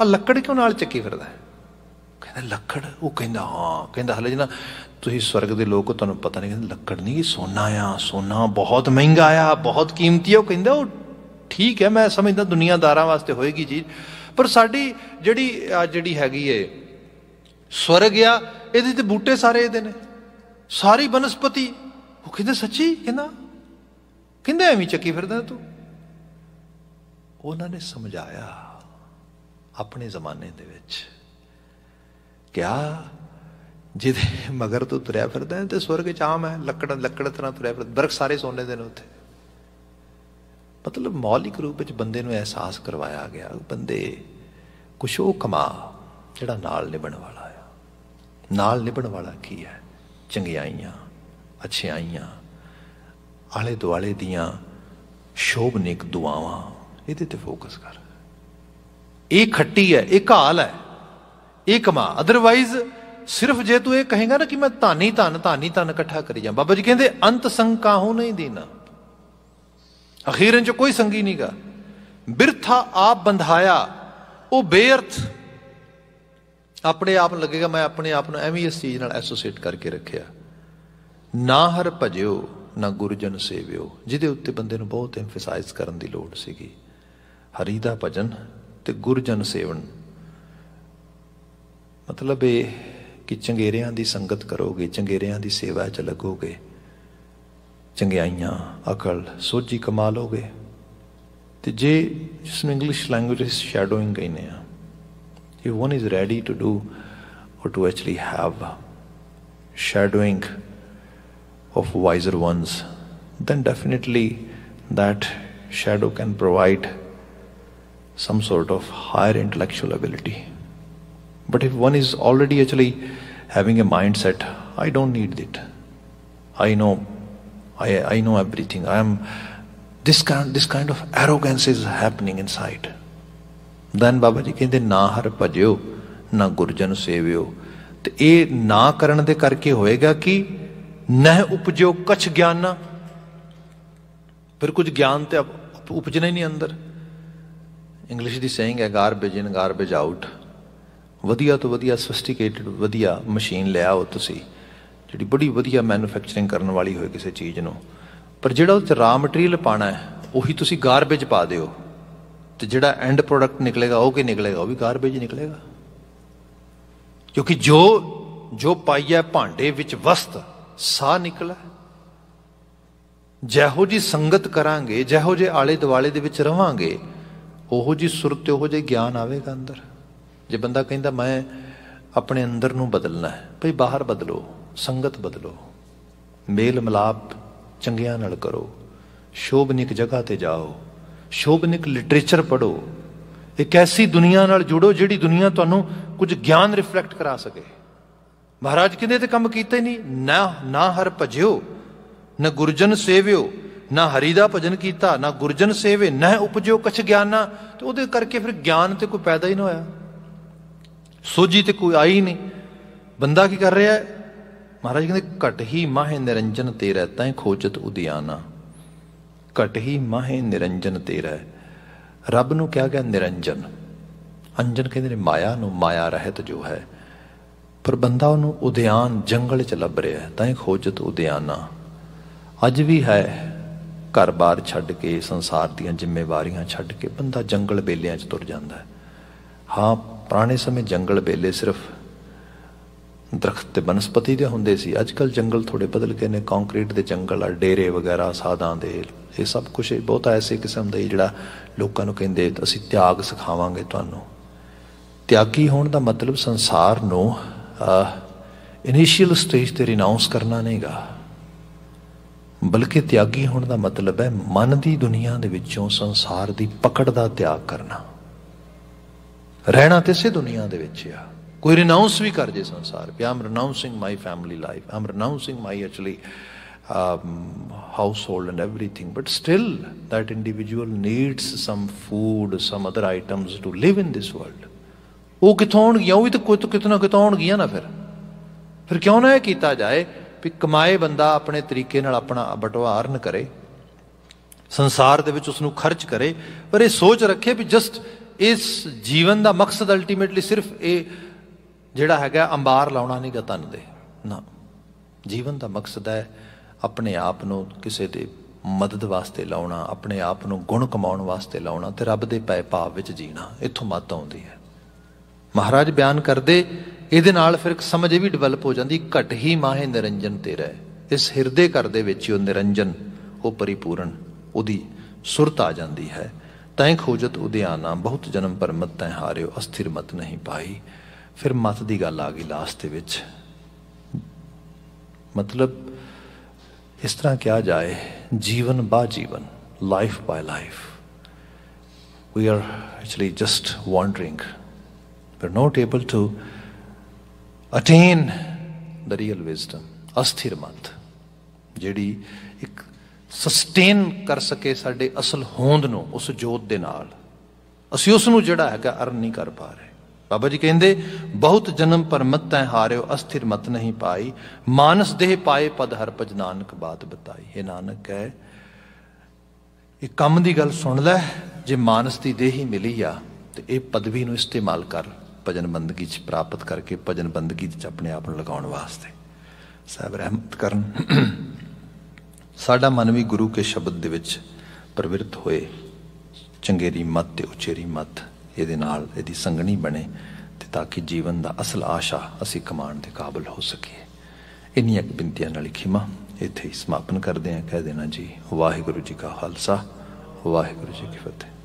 ਆ ਲੱਕੜ ਕਿਉਂ ਨਾਲ ਚੱਕੀ ਫਿਰਦਾ ਕਹਿੰਦਾ ਲੱਕੜ ਉਹ ਕਹਿੰਦਾ ਹਾਂ ਕਹਿੰਦਾ ਹਲੇ ਜਨਾ ਤੁਸੀਂ ਸਵਰਗ ਦੇ ਲੋਕ ਤੁਹਾਨੂੰ ਪਤਾ ਨਹੀਂ ਕਹਿੰਦਾ ਲੱਕੜ ਨਹੀਂ ਸੋਨਾ ਆ ਸੋਨਾ ਬਹੁਤ ਮਹਿੰਗਾ ਆ ਬਹੁਤ ਕੀਮਤੀ ਆ ਉਹ ਕਹਿੰਦਾ ਉਹ ਠੀਕ ਹੈ ਮੈਂ ਸਮਝਦਾ ਦੁਨੀਆਦਾਰਾਂ ਵਾਸਤੇ ਹੋਏਗੀ ਜੀ ਪਰ ਸਾਡੀ ਜਿਹੜੀ ਜਿਹੜੀ ਹੈਗੀ ਏ ਸਵਰਗ ਆ ਇਹਦੇ ਤੇ ਬੂਟੇ ਸਾਰੇ ਇਹਦੇ ਨੇ ਸਾਰੀ ਬਨਸਪਤੀ ਉਹ ਕਹਿੰਦਾ ਸੱਚੀ ਕਹਿੰਦਾ ਕਹਿੰਦਾ ਐਵੇਂ ਚੱਕੀ ਫਿਰਦਾ ਤੂੰ ਉਹਨਾਂ ਨੇ ਸਮਝਾਇਆ ਆਪਣੇ ਜ਼ਮਾਨੇ ਦੇ ਵਿੱਚ ਕਿਆ ਜਿਹਦੇ ਮਗਰ ਤੋਂ ਤੁਰਿਆ ਫਿਰਦਾ ਤੇ ਸਵਰਗ ਚ ਆਮ ਹੈ ਲੱਕੜ ਲੱਕੜ ਤਰ੍ਹਾਂ ਤੁਰਿਆ ਫਿਰਦਾ ਬਰਖ ਸਾਰੇ ਸੋਨੇ ਦੇ ਨੇ ਉੱਥੇ ਮਤਲਬ ਮੌਲਿਕ ਰੂਪ ਵਿੱਚ ਬੰਦੇ ਨੂੰ ਅਹਿਸਾਸ ਕਰਵਾਇਆ ਗਿਆ ਬੰਦੇ ਕੁਛ ਉਹ ਕਮਾ ਜਿਹੜਾ ਨਾਲ ਨਿਭਣ ਵਾਲਾ ਆ ਨਾਲ ਨਿਭਣ ਵਾਲਾ ਕੀ ਹੈ ਚੰਗਿਆਈਆਂ ਅਛਿਆਈਆਂ ਆਲੇ ਦੁਆਲੇ ਦੀਆਂ ਸ਼ੋਭਨਿਕ ਦੁਆਵਾਂ ਇਹਦੇ ਤੇ ਫੋਕਸ ਕਰ ਇਹ ਖੱਟੀ ਹੈ ਇਹ ਹਾਲ ਹੈ ਇਹ ਕਮਾ ਅਦਰਵਾਈਜ਼ ਸਿਰਫ ਜੇ ਤੂੰ ਇਹ ਕਹੇਗਾ ਨਾ ਕਿ ਮੈਂ ਧਾਨੀ ਧਨ ਧਾਨੀ ਧਨ ਇਕੱਠਾ ਕਰੀ ਜਾ ਬਾਬਾ ਜੀ ਕਹਿੰਦੇ ਅੰਤ ਸੰਕਾ ਹੋ ਨਹੀਂ ਦੇਣਾ ਅਖੀਰਨ ਚ ਕੋਈ ਸੰਗੀ ਨਹੀਂਗਾ ਬਿਰਥਾ ਆਪ ਬੰਧਾਇਆ ਉਹ ਬੇਅਰਥ ਆਪਣੇ ਆਪ ਲੱਗੇਗਾ ਮੈਂ ਆਪਣੇ ਆਪ ਨੂੰ ਐਵੇਂ ਇਸ ਚੀਜ਼ ਨਾਲ ਐਸੋਸੀਏਟ ਕਰਕੇ ਰੱਖਿਆ ਨਾ ਹਰ ਭਜਿਓ ਨਾ ਗੁਰਜਨ ਸੇਵਿਓ ਜਿਹਦੇ ਉੱਤੇ ਬੰਦੇ ਨੂੰ ਬਹੁਤ ਐਮਫਸਾਈਜ਼ ਕਰਨ ਦੀ ਲੋੜ ਸੀਗੀ ਹਰੀ ਦਾ ਭਜਨ ਤੇ ਗੁਰਜਨ ਸੇਵਨ ਮਤਲਬ ਇਹ ਕਿ ਚੰਗੇਰਿਆਂ ਦੀ ਸੰਗਤ ਕਰੋਗੇ ਚੰਗੇਰਿਆਂ ਦੀ ਸੇਵਾ ਚ ਲੱਗੋਗੇ ਚੰਗਿਆਈਆਂ ਅਕਲ ਸੋਝੀ ਕਮਾ ਲੋਗੇ ਤੇ ਜੇ ਜਿਸ ਨੂੰ ਇੰਗਲਿਸ਼ ਲੈਂਗੁਏਜ ਇਸ ਸ਼ੈਡੋਇੰਗ ਕਹਿੰਦੇ ਆ if one is ready to do or to actually have shadowing of wiser ones then definitely that shadow can provide some sort of higher intellectual ability But if one is already actually having a mindset, I don't need it. I know, I, I know everything. I am this kind, this kind of arrogance is happening inside. Then Baba ji na har Har na gurjan sevyo. ਸੇਵਿਓ e na karan ਕਰਨ karke ਕਰਕੇ ki na ਨਹਿ kach ਕਛ ਗਿਆਨ ਫਿਰ ਕੁਝ ਗਿਆਨ ਤੇ ਉਪਜਣਾ ਹੀ ਨਹੀਂ ਅੰਦਰ ਇੰਗਲਿਸ਼ ਦੀ ਸੇਇੰਗ ਹੈ ਗਾਰਬੇਜ ਇਨ ਗਾਰਬੇਜ ਆਊਟ ਵਧੀਆ ਤੋਂ ਵਧੀਆ ਸਫਿਸਟੀਕੇਟਡ ਵਧੀਆ ਮਸ਼ੀਨ ਲਿਆਓ ਤੁਸੀਂ ਜਿਹੜੀ ਬੜੀ ਵਧੀਆ ਮੈਨੂਫੈਕਚਰਿੰਗ ਕਰਨ ਵਾਲੀ ਹੋਏ ਕਿਸੇ ਚੀਜ਼ ਨੂੰ ਪਰ ਜਿਹੜਾ ਉਹ ਤੇ ਰਾ ਮਟੀਰੀਅਲ ਪਾਣਾ ਹੈ ਉਹੀ ਤੁਸੀਂ ਗਾਰਬੇਜ ਪਾ ਦਿਓ ਤੇ ਜਿਹੜਾ ਐਂਡ ਪ੍ਰੋਡਕਟ ਨਿਕਲੇਗਾ ਉਹ ਕੀ ਨਿਕਲੇਗਾ ਉਹ ਵੀ ਗਾਰਬੇਜ ਨਿਕਲੇਗਾ ਕਿਉਂਕਿ ਜੋ ਜੋ ਪਾਈਆ ਭਾਂਡੇ ਵਿੱਚ ਵਸਤ ਸਾ ਨਿਕਲਾ ਜਿਹੋ ਜੀ ਸੰਗਤ ਕਰਾਂਗੇ ਜਿਹੋ ਜੇ ਆਲੇ ਦੁਆਲੇ ਦੇ ਵਿੱਚ ਰਵਾਂਗੇ ਉਹੋ ਜੀ ਸੁਰਤ ਉਹੋ ਜੇ ਗਿਆਨ ਆਵੇਗਾ ਅੰਦਰ ਜੇ ਬੰਦਾ ਕਹਿੰਦਾ ਮੈਂ ਆਪਣੇ ਅੰਦਰ ਨੂੰ ਬਦਲਣਾ ਹੈ ਭਈ ਬਾਹਰ ਬਦਲੋ ਸੰਗਤ ਬਦਲੋ ਮੇਲ ਮਲਾਪ ਚੰਗਿਆਂ ਨਾਲ ਕਰੋ ਸ਼ੋਭਨਿਕ ਜਗ੍ਹਾ ਤੇ ਜਾਓ ਸ਼ੋਭਨਿਕ ਲਿਟਰੇਚਰ ਪੜੋ ਇੱਕ ਐਸੀ ਦੁਨੀਆ ਨਾਲ ਜੁੜੋ ਜਿਹੜੀ ਦੁਨੀਆ ਤੁਹਾਨੂੰ ਕੁਝ ਗਿਆਨ ਰਿਫਲੈਕਟ ਕਰਾ ਸਕੇ ਮਹਾਰਾਜ ਕਹਿੰਦੇ ਤੇ ਕੰਮ ਕੀਤਾ ਹੀ ਨਹੀਂ ਨਾ ਨਾ ਹਰ ਭਜਿਓ ਨਾ ਗੁਰਜਨ ਸੇਵਿਓ ਨਾ ਹਰੀ ਦਾ ਭਜਨ ਕੀਤਾ ਨਾ ਗੁਰਜਨ ਸੇਵੇ ਨਾ ਉਪਜਿਓ ਕਛ ਗਿਆਨਾ ਤੇ ਉਹਦੇ ਕਰਕੇ ਫਿਰ ਗਿਆਨ ਤੇ ਕੋਈ ਪੈਦਾ ਹੀ ਨਾ ਹੋਇਆ ਸੋਜੀ ਤੇ ਕੋਈ ਆਈ ਨਹੀਂ ਬੰਦਾ ਕੀ ਕਰ ਰਿਹਾ ਹੈ ਮਹਾਰਾਜ ਕਹਿੰਦੇ ਘਟ ਹੀ ਮਾਹੇ ਨਿਰੰਜਨ ਤੇਰਾ ਤੈ ਖੋਜਤ ਉਦਿਆਨਾ ਘਟ ਹੀ ਮਾਹੇ ਨਿਰੰਜਨ ਤੇਰਾ ਰੱਬ ਨੂੰ ਕਿਹਾ ਗਿਆ ਨਿਰੰਜਨ ਅੰਜਨ ਕਹਿੰਦੇ ਨੇ ਮਾਇਆ ਨੂੰ ਮਾਇਆ ਰਹਿਤ ਜੋ ਹੈ ਪਰ ਬੰਦਾ ਉਹਨੂੰ ਉਦਿਆਨ ਜੰਗਲ ਚ ਲੱਭ ਰਿਹਾ ਹੈ ਤਾਂ ਖੋਜਤ ਉਦਿਆਨਾ ਅੱਜ ਵੀ ਹੈ ਘਰ-ਬਾਰ ਛੱਡ ਕੇ ਸੰਸਾਰ ਦੀਆਂ ਜ਼ਿੰਮੇਵਾਰੀਆਂ ਛੱਡ ਕੇ ਬੰਦਾ ਜੰਗਲ ਬੇਲਿਆਂ ਚ ਤੁਰ ਜਾਂਦਾ ਹੈ ਹਾਂ ਪੁਰਾਣੇ ਸਮੇਂ ਜੰਗਲ ਬੇਲੇ ਸਿਰਫ ਦਰਖਤ ਤੇ ਬਨਸਪਤੀ ਦੇ ਹੁੰਦੇ ਸੀ ਅੱਜ ਕੱਲ ਜੰਗਲ ਥੋੜੇ ਬਦਲ ਗਏ ਨੇ ਕੰਕਰੀਟ ਦੇ ਜੰਗਲ ਆ ਡੇਰੇ ਵਗੈਰਾ ਸਾਧਾਂ ਦੇ ਇਹ ਸਭ ਕੁਝ ਬਹੁਤ ਐਸੇ ਕਿਸਮ ਦੇ ਜਿਹੜਾ ਲੋਕਾਂ ਨੂੰ ਕਹਿੰਦੇ ਅਸੀਂ ਤਿਆਗ ਸਿਖਾਵਾਂਗੇ ਤੁਹਾਨੂੰ ਤਿਆਗੀ ਹੋਣ ਦਾ ਮਤਲਬ ਸੰਸਾਰ ਨੂੰ ਇਨੀਸ਼ੀਅਲ ਸਟੇਜ ਤੇ ਰਿਨਾਉਂਸ ਕਰਨਾ ਨਹੀਂਗਾ ਬਲਕਿ ਤਿਆਗੀ ਹੋਣ ਦਾ ਮਤਲਬ ਹੈ ਮਨ ਦੀ ਦੁਨੀਆ ਦੇ ਵਿੱਚੋਂ ਸੰਸਾਰ ਦੀ ਪਕੜ ਦਾ ਤਿਆਗ ਕਰਨਾ ਰਹਿਣਾ ਤੇ ਸੇ ਦੁਨੀਆ ਦੇ ਵਿੱਚ ਆ ਕੋਈ ਰਿਨਾਉਂਸ ਵੀ ਕਰ ਜੇ ਸੰਸਾਰ ਵੀ I'm renouncing my family life I'm renouncing my actually um, household and everything. But still that individual needs some food, some other items to live in this world. ਉਹ ਕਿੱਥੋਂ ਆਉਣਗੀਆਂ ਉਹ ਵੀ ਤਾਂ ਕੋਈ ਕਿਤਨਾ ਕਿਤੋਂ ਆਉਣਗੀਆਂ ਨਾ ਫਿਰ ਫਿਰ ਕਿਉਂ ਨਾ ਇਹ ਕੀਤਾ ਜਾਏ ਵੀ ਕਮਾਏ ਬੰਦਾ ਆਪਣੇ ਤਰੀਕੇ ਨਾਲ ਆਪਣਾ ਬਟਵਾਰਨ ਕਰੇ ਸੰਸਾਰ ਦੇ ਵਿੱਚ ਉਸ ਨੂੰ ਖਰਚ ਕਰੇ ਪਰ ਇਹ ਸੋਚ ਰੱਖੇ ਵੀ ਜਸਟ ਇਸ ਜੀਵਨ ਦਾ ਮਕਸਦ ਅਲਟੀਮੇਟਲੀ ਸਿਰਫ ਇਹ ਜਿਹੜਾ ਹੈਗਾ ਅੰਬਾਰ ਲਾਉਣਾ ਨਹੀਂ ਗਤਨ ਦੇ ਨਾ ਜੀਵਨ ਦਾ ਮਕਸਦ ਹੈ ਆਪਣੇ ਆਪ ਨੂੰ ਕਿਸੇ ਦੇ ਮਦਦ ਵਾਸਤੇ ਲਾਉਣਾ ਆਪਣੇ ਆਪ ਨੂੰ ਗੁਣ ਕਮਾਉਣ ਵਾਸਤੇ ਲਾਉਣਾ ਤੇ ਰੱਬ ਦੇ ਪੈ ਭਾਵ ਵਿੱਚ ਜੀਣਾ ਇੱਥੋਂ ਮਤ ਆਉਂਦੀ ਹੈ ਮਹਾਰਾਜ ਬਿਆਨ ਕਰਦੇ ਇਹਦੇ ਨਾਲ ਫਿਰ ਸਮਝ ਇਹ ਵੀ ਡਿਵੈਲਪ ਹੋ ਜਾਂਦੀ ਘਟ ਹੀ ਮਾਹੇ ਨਿਰੰਜਨ ਤੇਰਾ ਇਸ ਹਿਰਦੇ ਘਰ ਦੇ ਵਿੱਚ ਉਹ ਨਿਰੰਜਨ ਉਹ ਪਰਿਪੂਰਨ ਉਹਦੀ ਸੁਰਤ ਆ ਜਾਂਦੀ ਹੈ ਤੈ ਖੋਜਤ ਉਦਿਆਨਾ ਬਹੁਤ ਜਨਮ ਪਰਮਤ ਤੈ ਹਾਰਿਓ ਅਸਥਿਰ ਮਤ ਨਹੀਂ ਪਾਈ ਫਿਰ ਮਤ ਦੀ ਗੱਲ ਆ ਗਈ ਲਾਸਟ ਦੇ ਵਿੱਚ ਮਤਲਬ ਇਸ ਤਰ੍ਹਾਂ ਕਿਹਾ ਜਾਏ ਜੀਵਨ ਬਾ ਜੀਵਨ life by life we are actually just wandering we are able to attain the real wisdom ਅਸਥਿਰ ਮਤ ਜਿਹੜੀ ਇੱਕ ਸਸਟੇਨ ਕਰ ਸਕੇ ਸਾਡੇ ਅਸਲ ਹੋਂਦ ਨੂੰ ਉਸ ਜੋਤ ਦੇ ਨਾਲ ਅਸੀਂ ਉਸ ਨੂੰ ਜਿਹੜਾ ਹੈਗਾ ਅਰਨ ਨਹੀਂ ਕਰ ਪਾ ਰਹੇ ਬਾਬਾ ਜੀ ਕਹਿੰਦੇ ਬਹੁਤ ਜਨਮ ਪਰ ਹਾਰਿਓ ਅਸਥਿਰ ਮਤ ਨਹੀਂ ਪਾਈ ਮਾਨਸ ਦੇਹ ਪਾਏ ਪਦ ਹਰ ਪਜ ਨਾਨਕ ਬਾਤ ਬਤਾਈ ਇਹ ਨਾਨਕ ਹੈ ਇਹ ਕੰਮ ਦੀ ਗੱਲ ਸੁਣ ਲੈ ਜੇ ਮਾਨਸ ਦੀ ਦੇਹੀ ਮਿਲੀ ਆ ਤੇ ਇਹ ਪਦਵੀ ਨੂੰ ਇਸਤੇਮਾਲ ਕਰ ਭਜਨ ਬੰਦਗੀ ਚ ਪ੍ਰਾਪਤ ਕਰਕੇ ਭਜਨ ਬੰਦਗੀ ਚ ਆਪਣੇ ਆਪ ਨੂੰ ਲਗਾਉਣ ਵਾਸਤੇ ਸਾਬ ਰਹਿਮਤ ਕਰਨ ਸਾਡਾ ਮਨ ਵੀ ਗੁਰੂ ਕੇ ਸ਼ਬਦ ਦੇ ਵਿੱਚ ਪ੍ਰਵਿਰਤ ਹੋਏ ਚੰਗੇਰੀ ਮਤ ਤੇ ਉਚੇਰੀ ਮਤ ਇਹਦੇ ਨਾਲ ਇਹਦੀ ਸੰਗਣੀ ਬਣੇ ਤੇ ਤਾਂ ਕਿ ਜੀਵਨ ਦਾ ਅਸਲ ਆਸ਼ਾ ਅਸੀਂ ਕਮਾਣ ਦੇ ਕਾਬਿਲ ਹੋ ਸਕੀਏ ਇੱਕ ਬਿੰਤੀਆਂ ਨਾਲ ਖਿਮਾ ਇੱਥੇ ਹੀ ਸਮਾਪਨ ਕਰਦੇ ਹਾਂ ਕਹਿ ਦੇਣਾ ਜੀ ਵਾਹਿਗੁਰੂ ਜੀ ਕਾ ਖਾਲਸਾ ਵਾਹਿਗੁਰੂ ਜੀ ਕੀ ਫਤਿਹ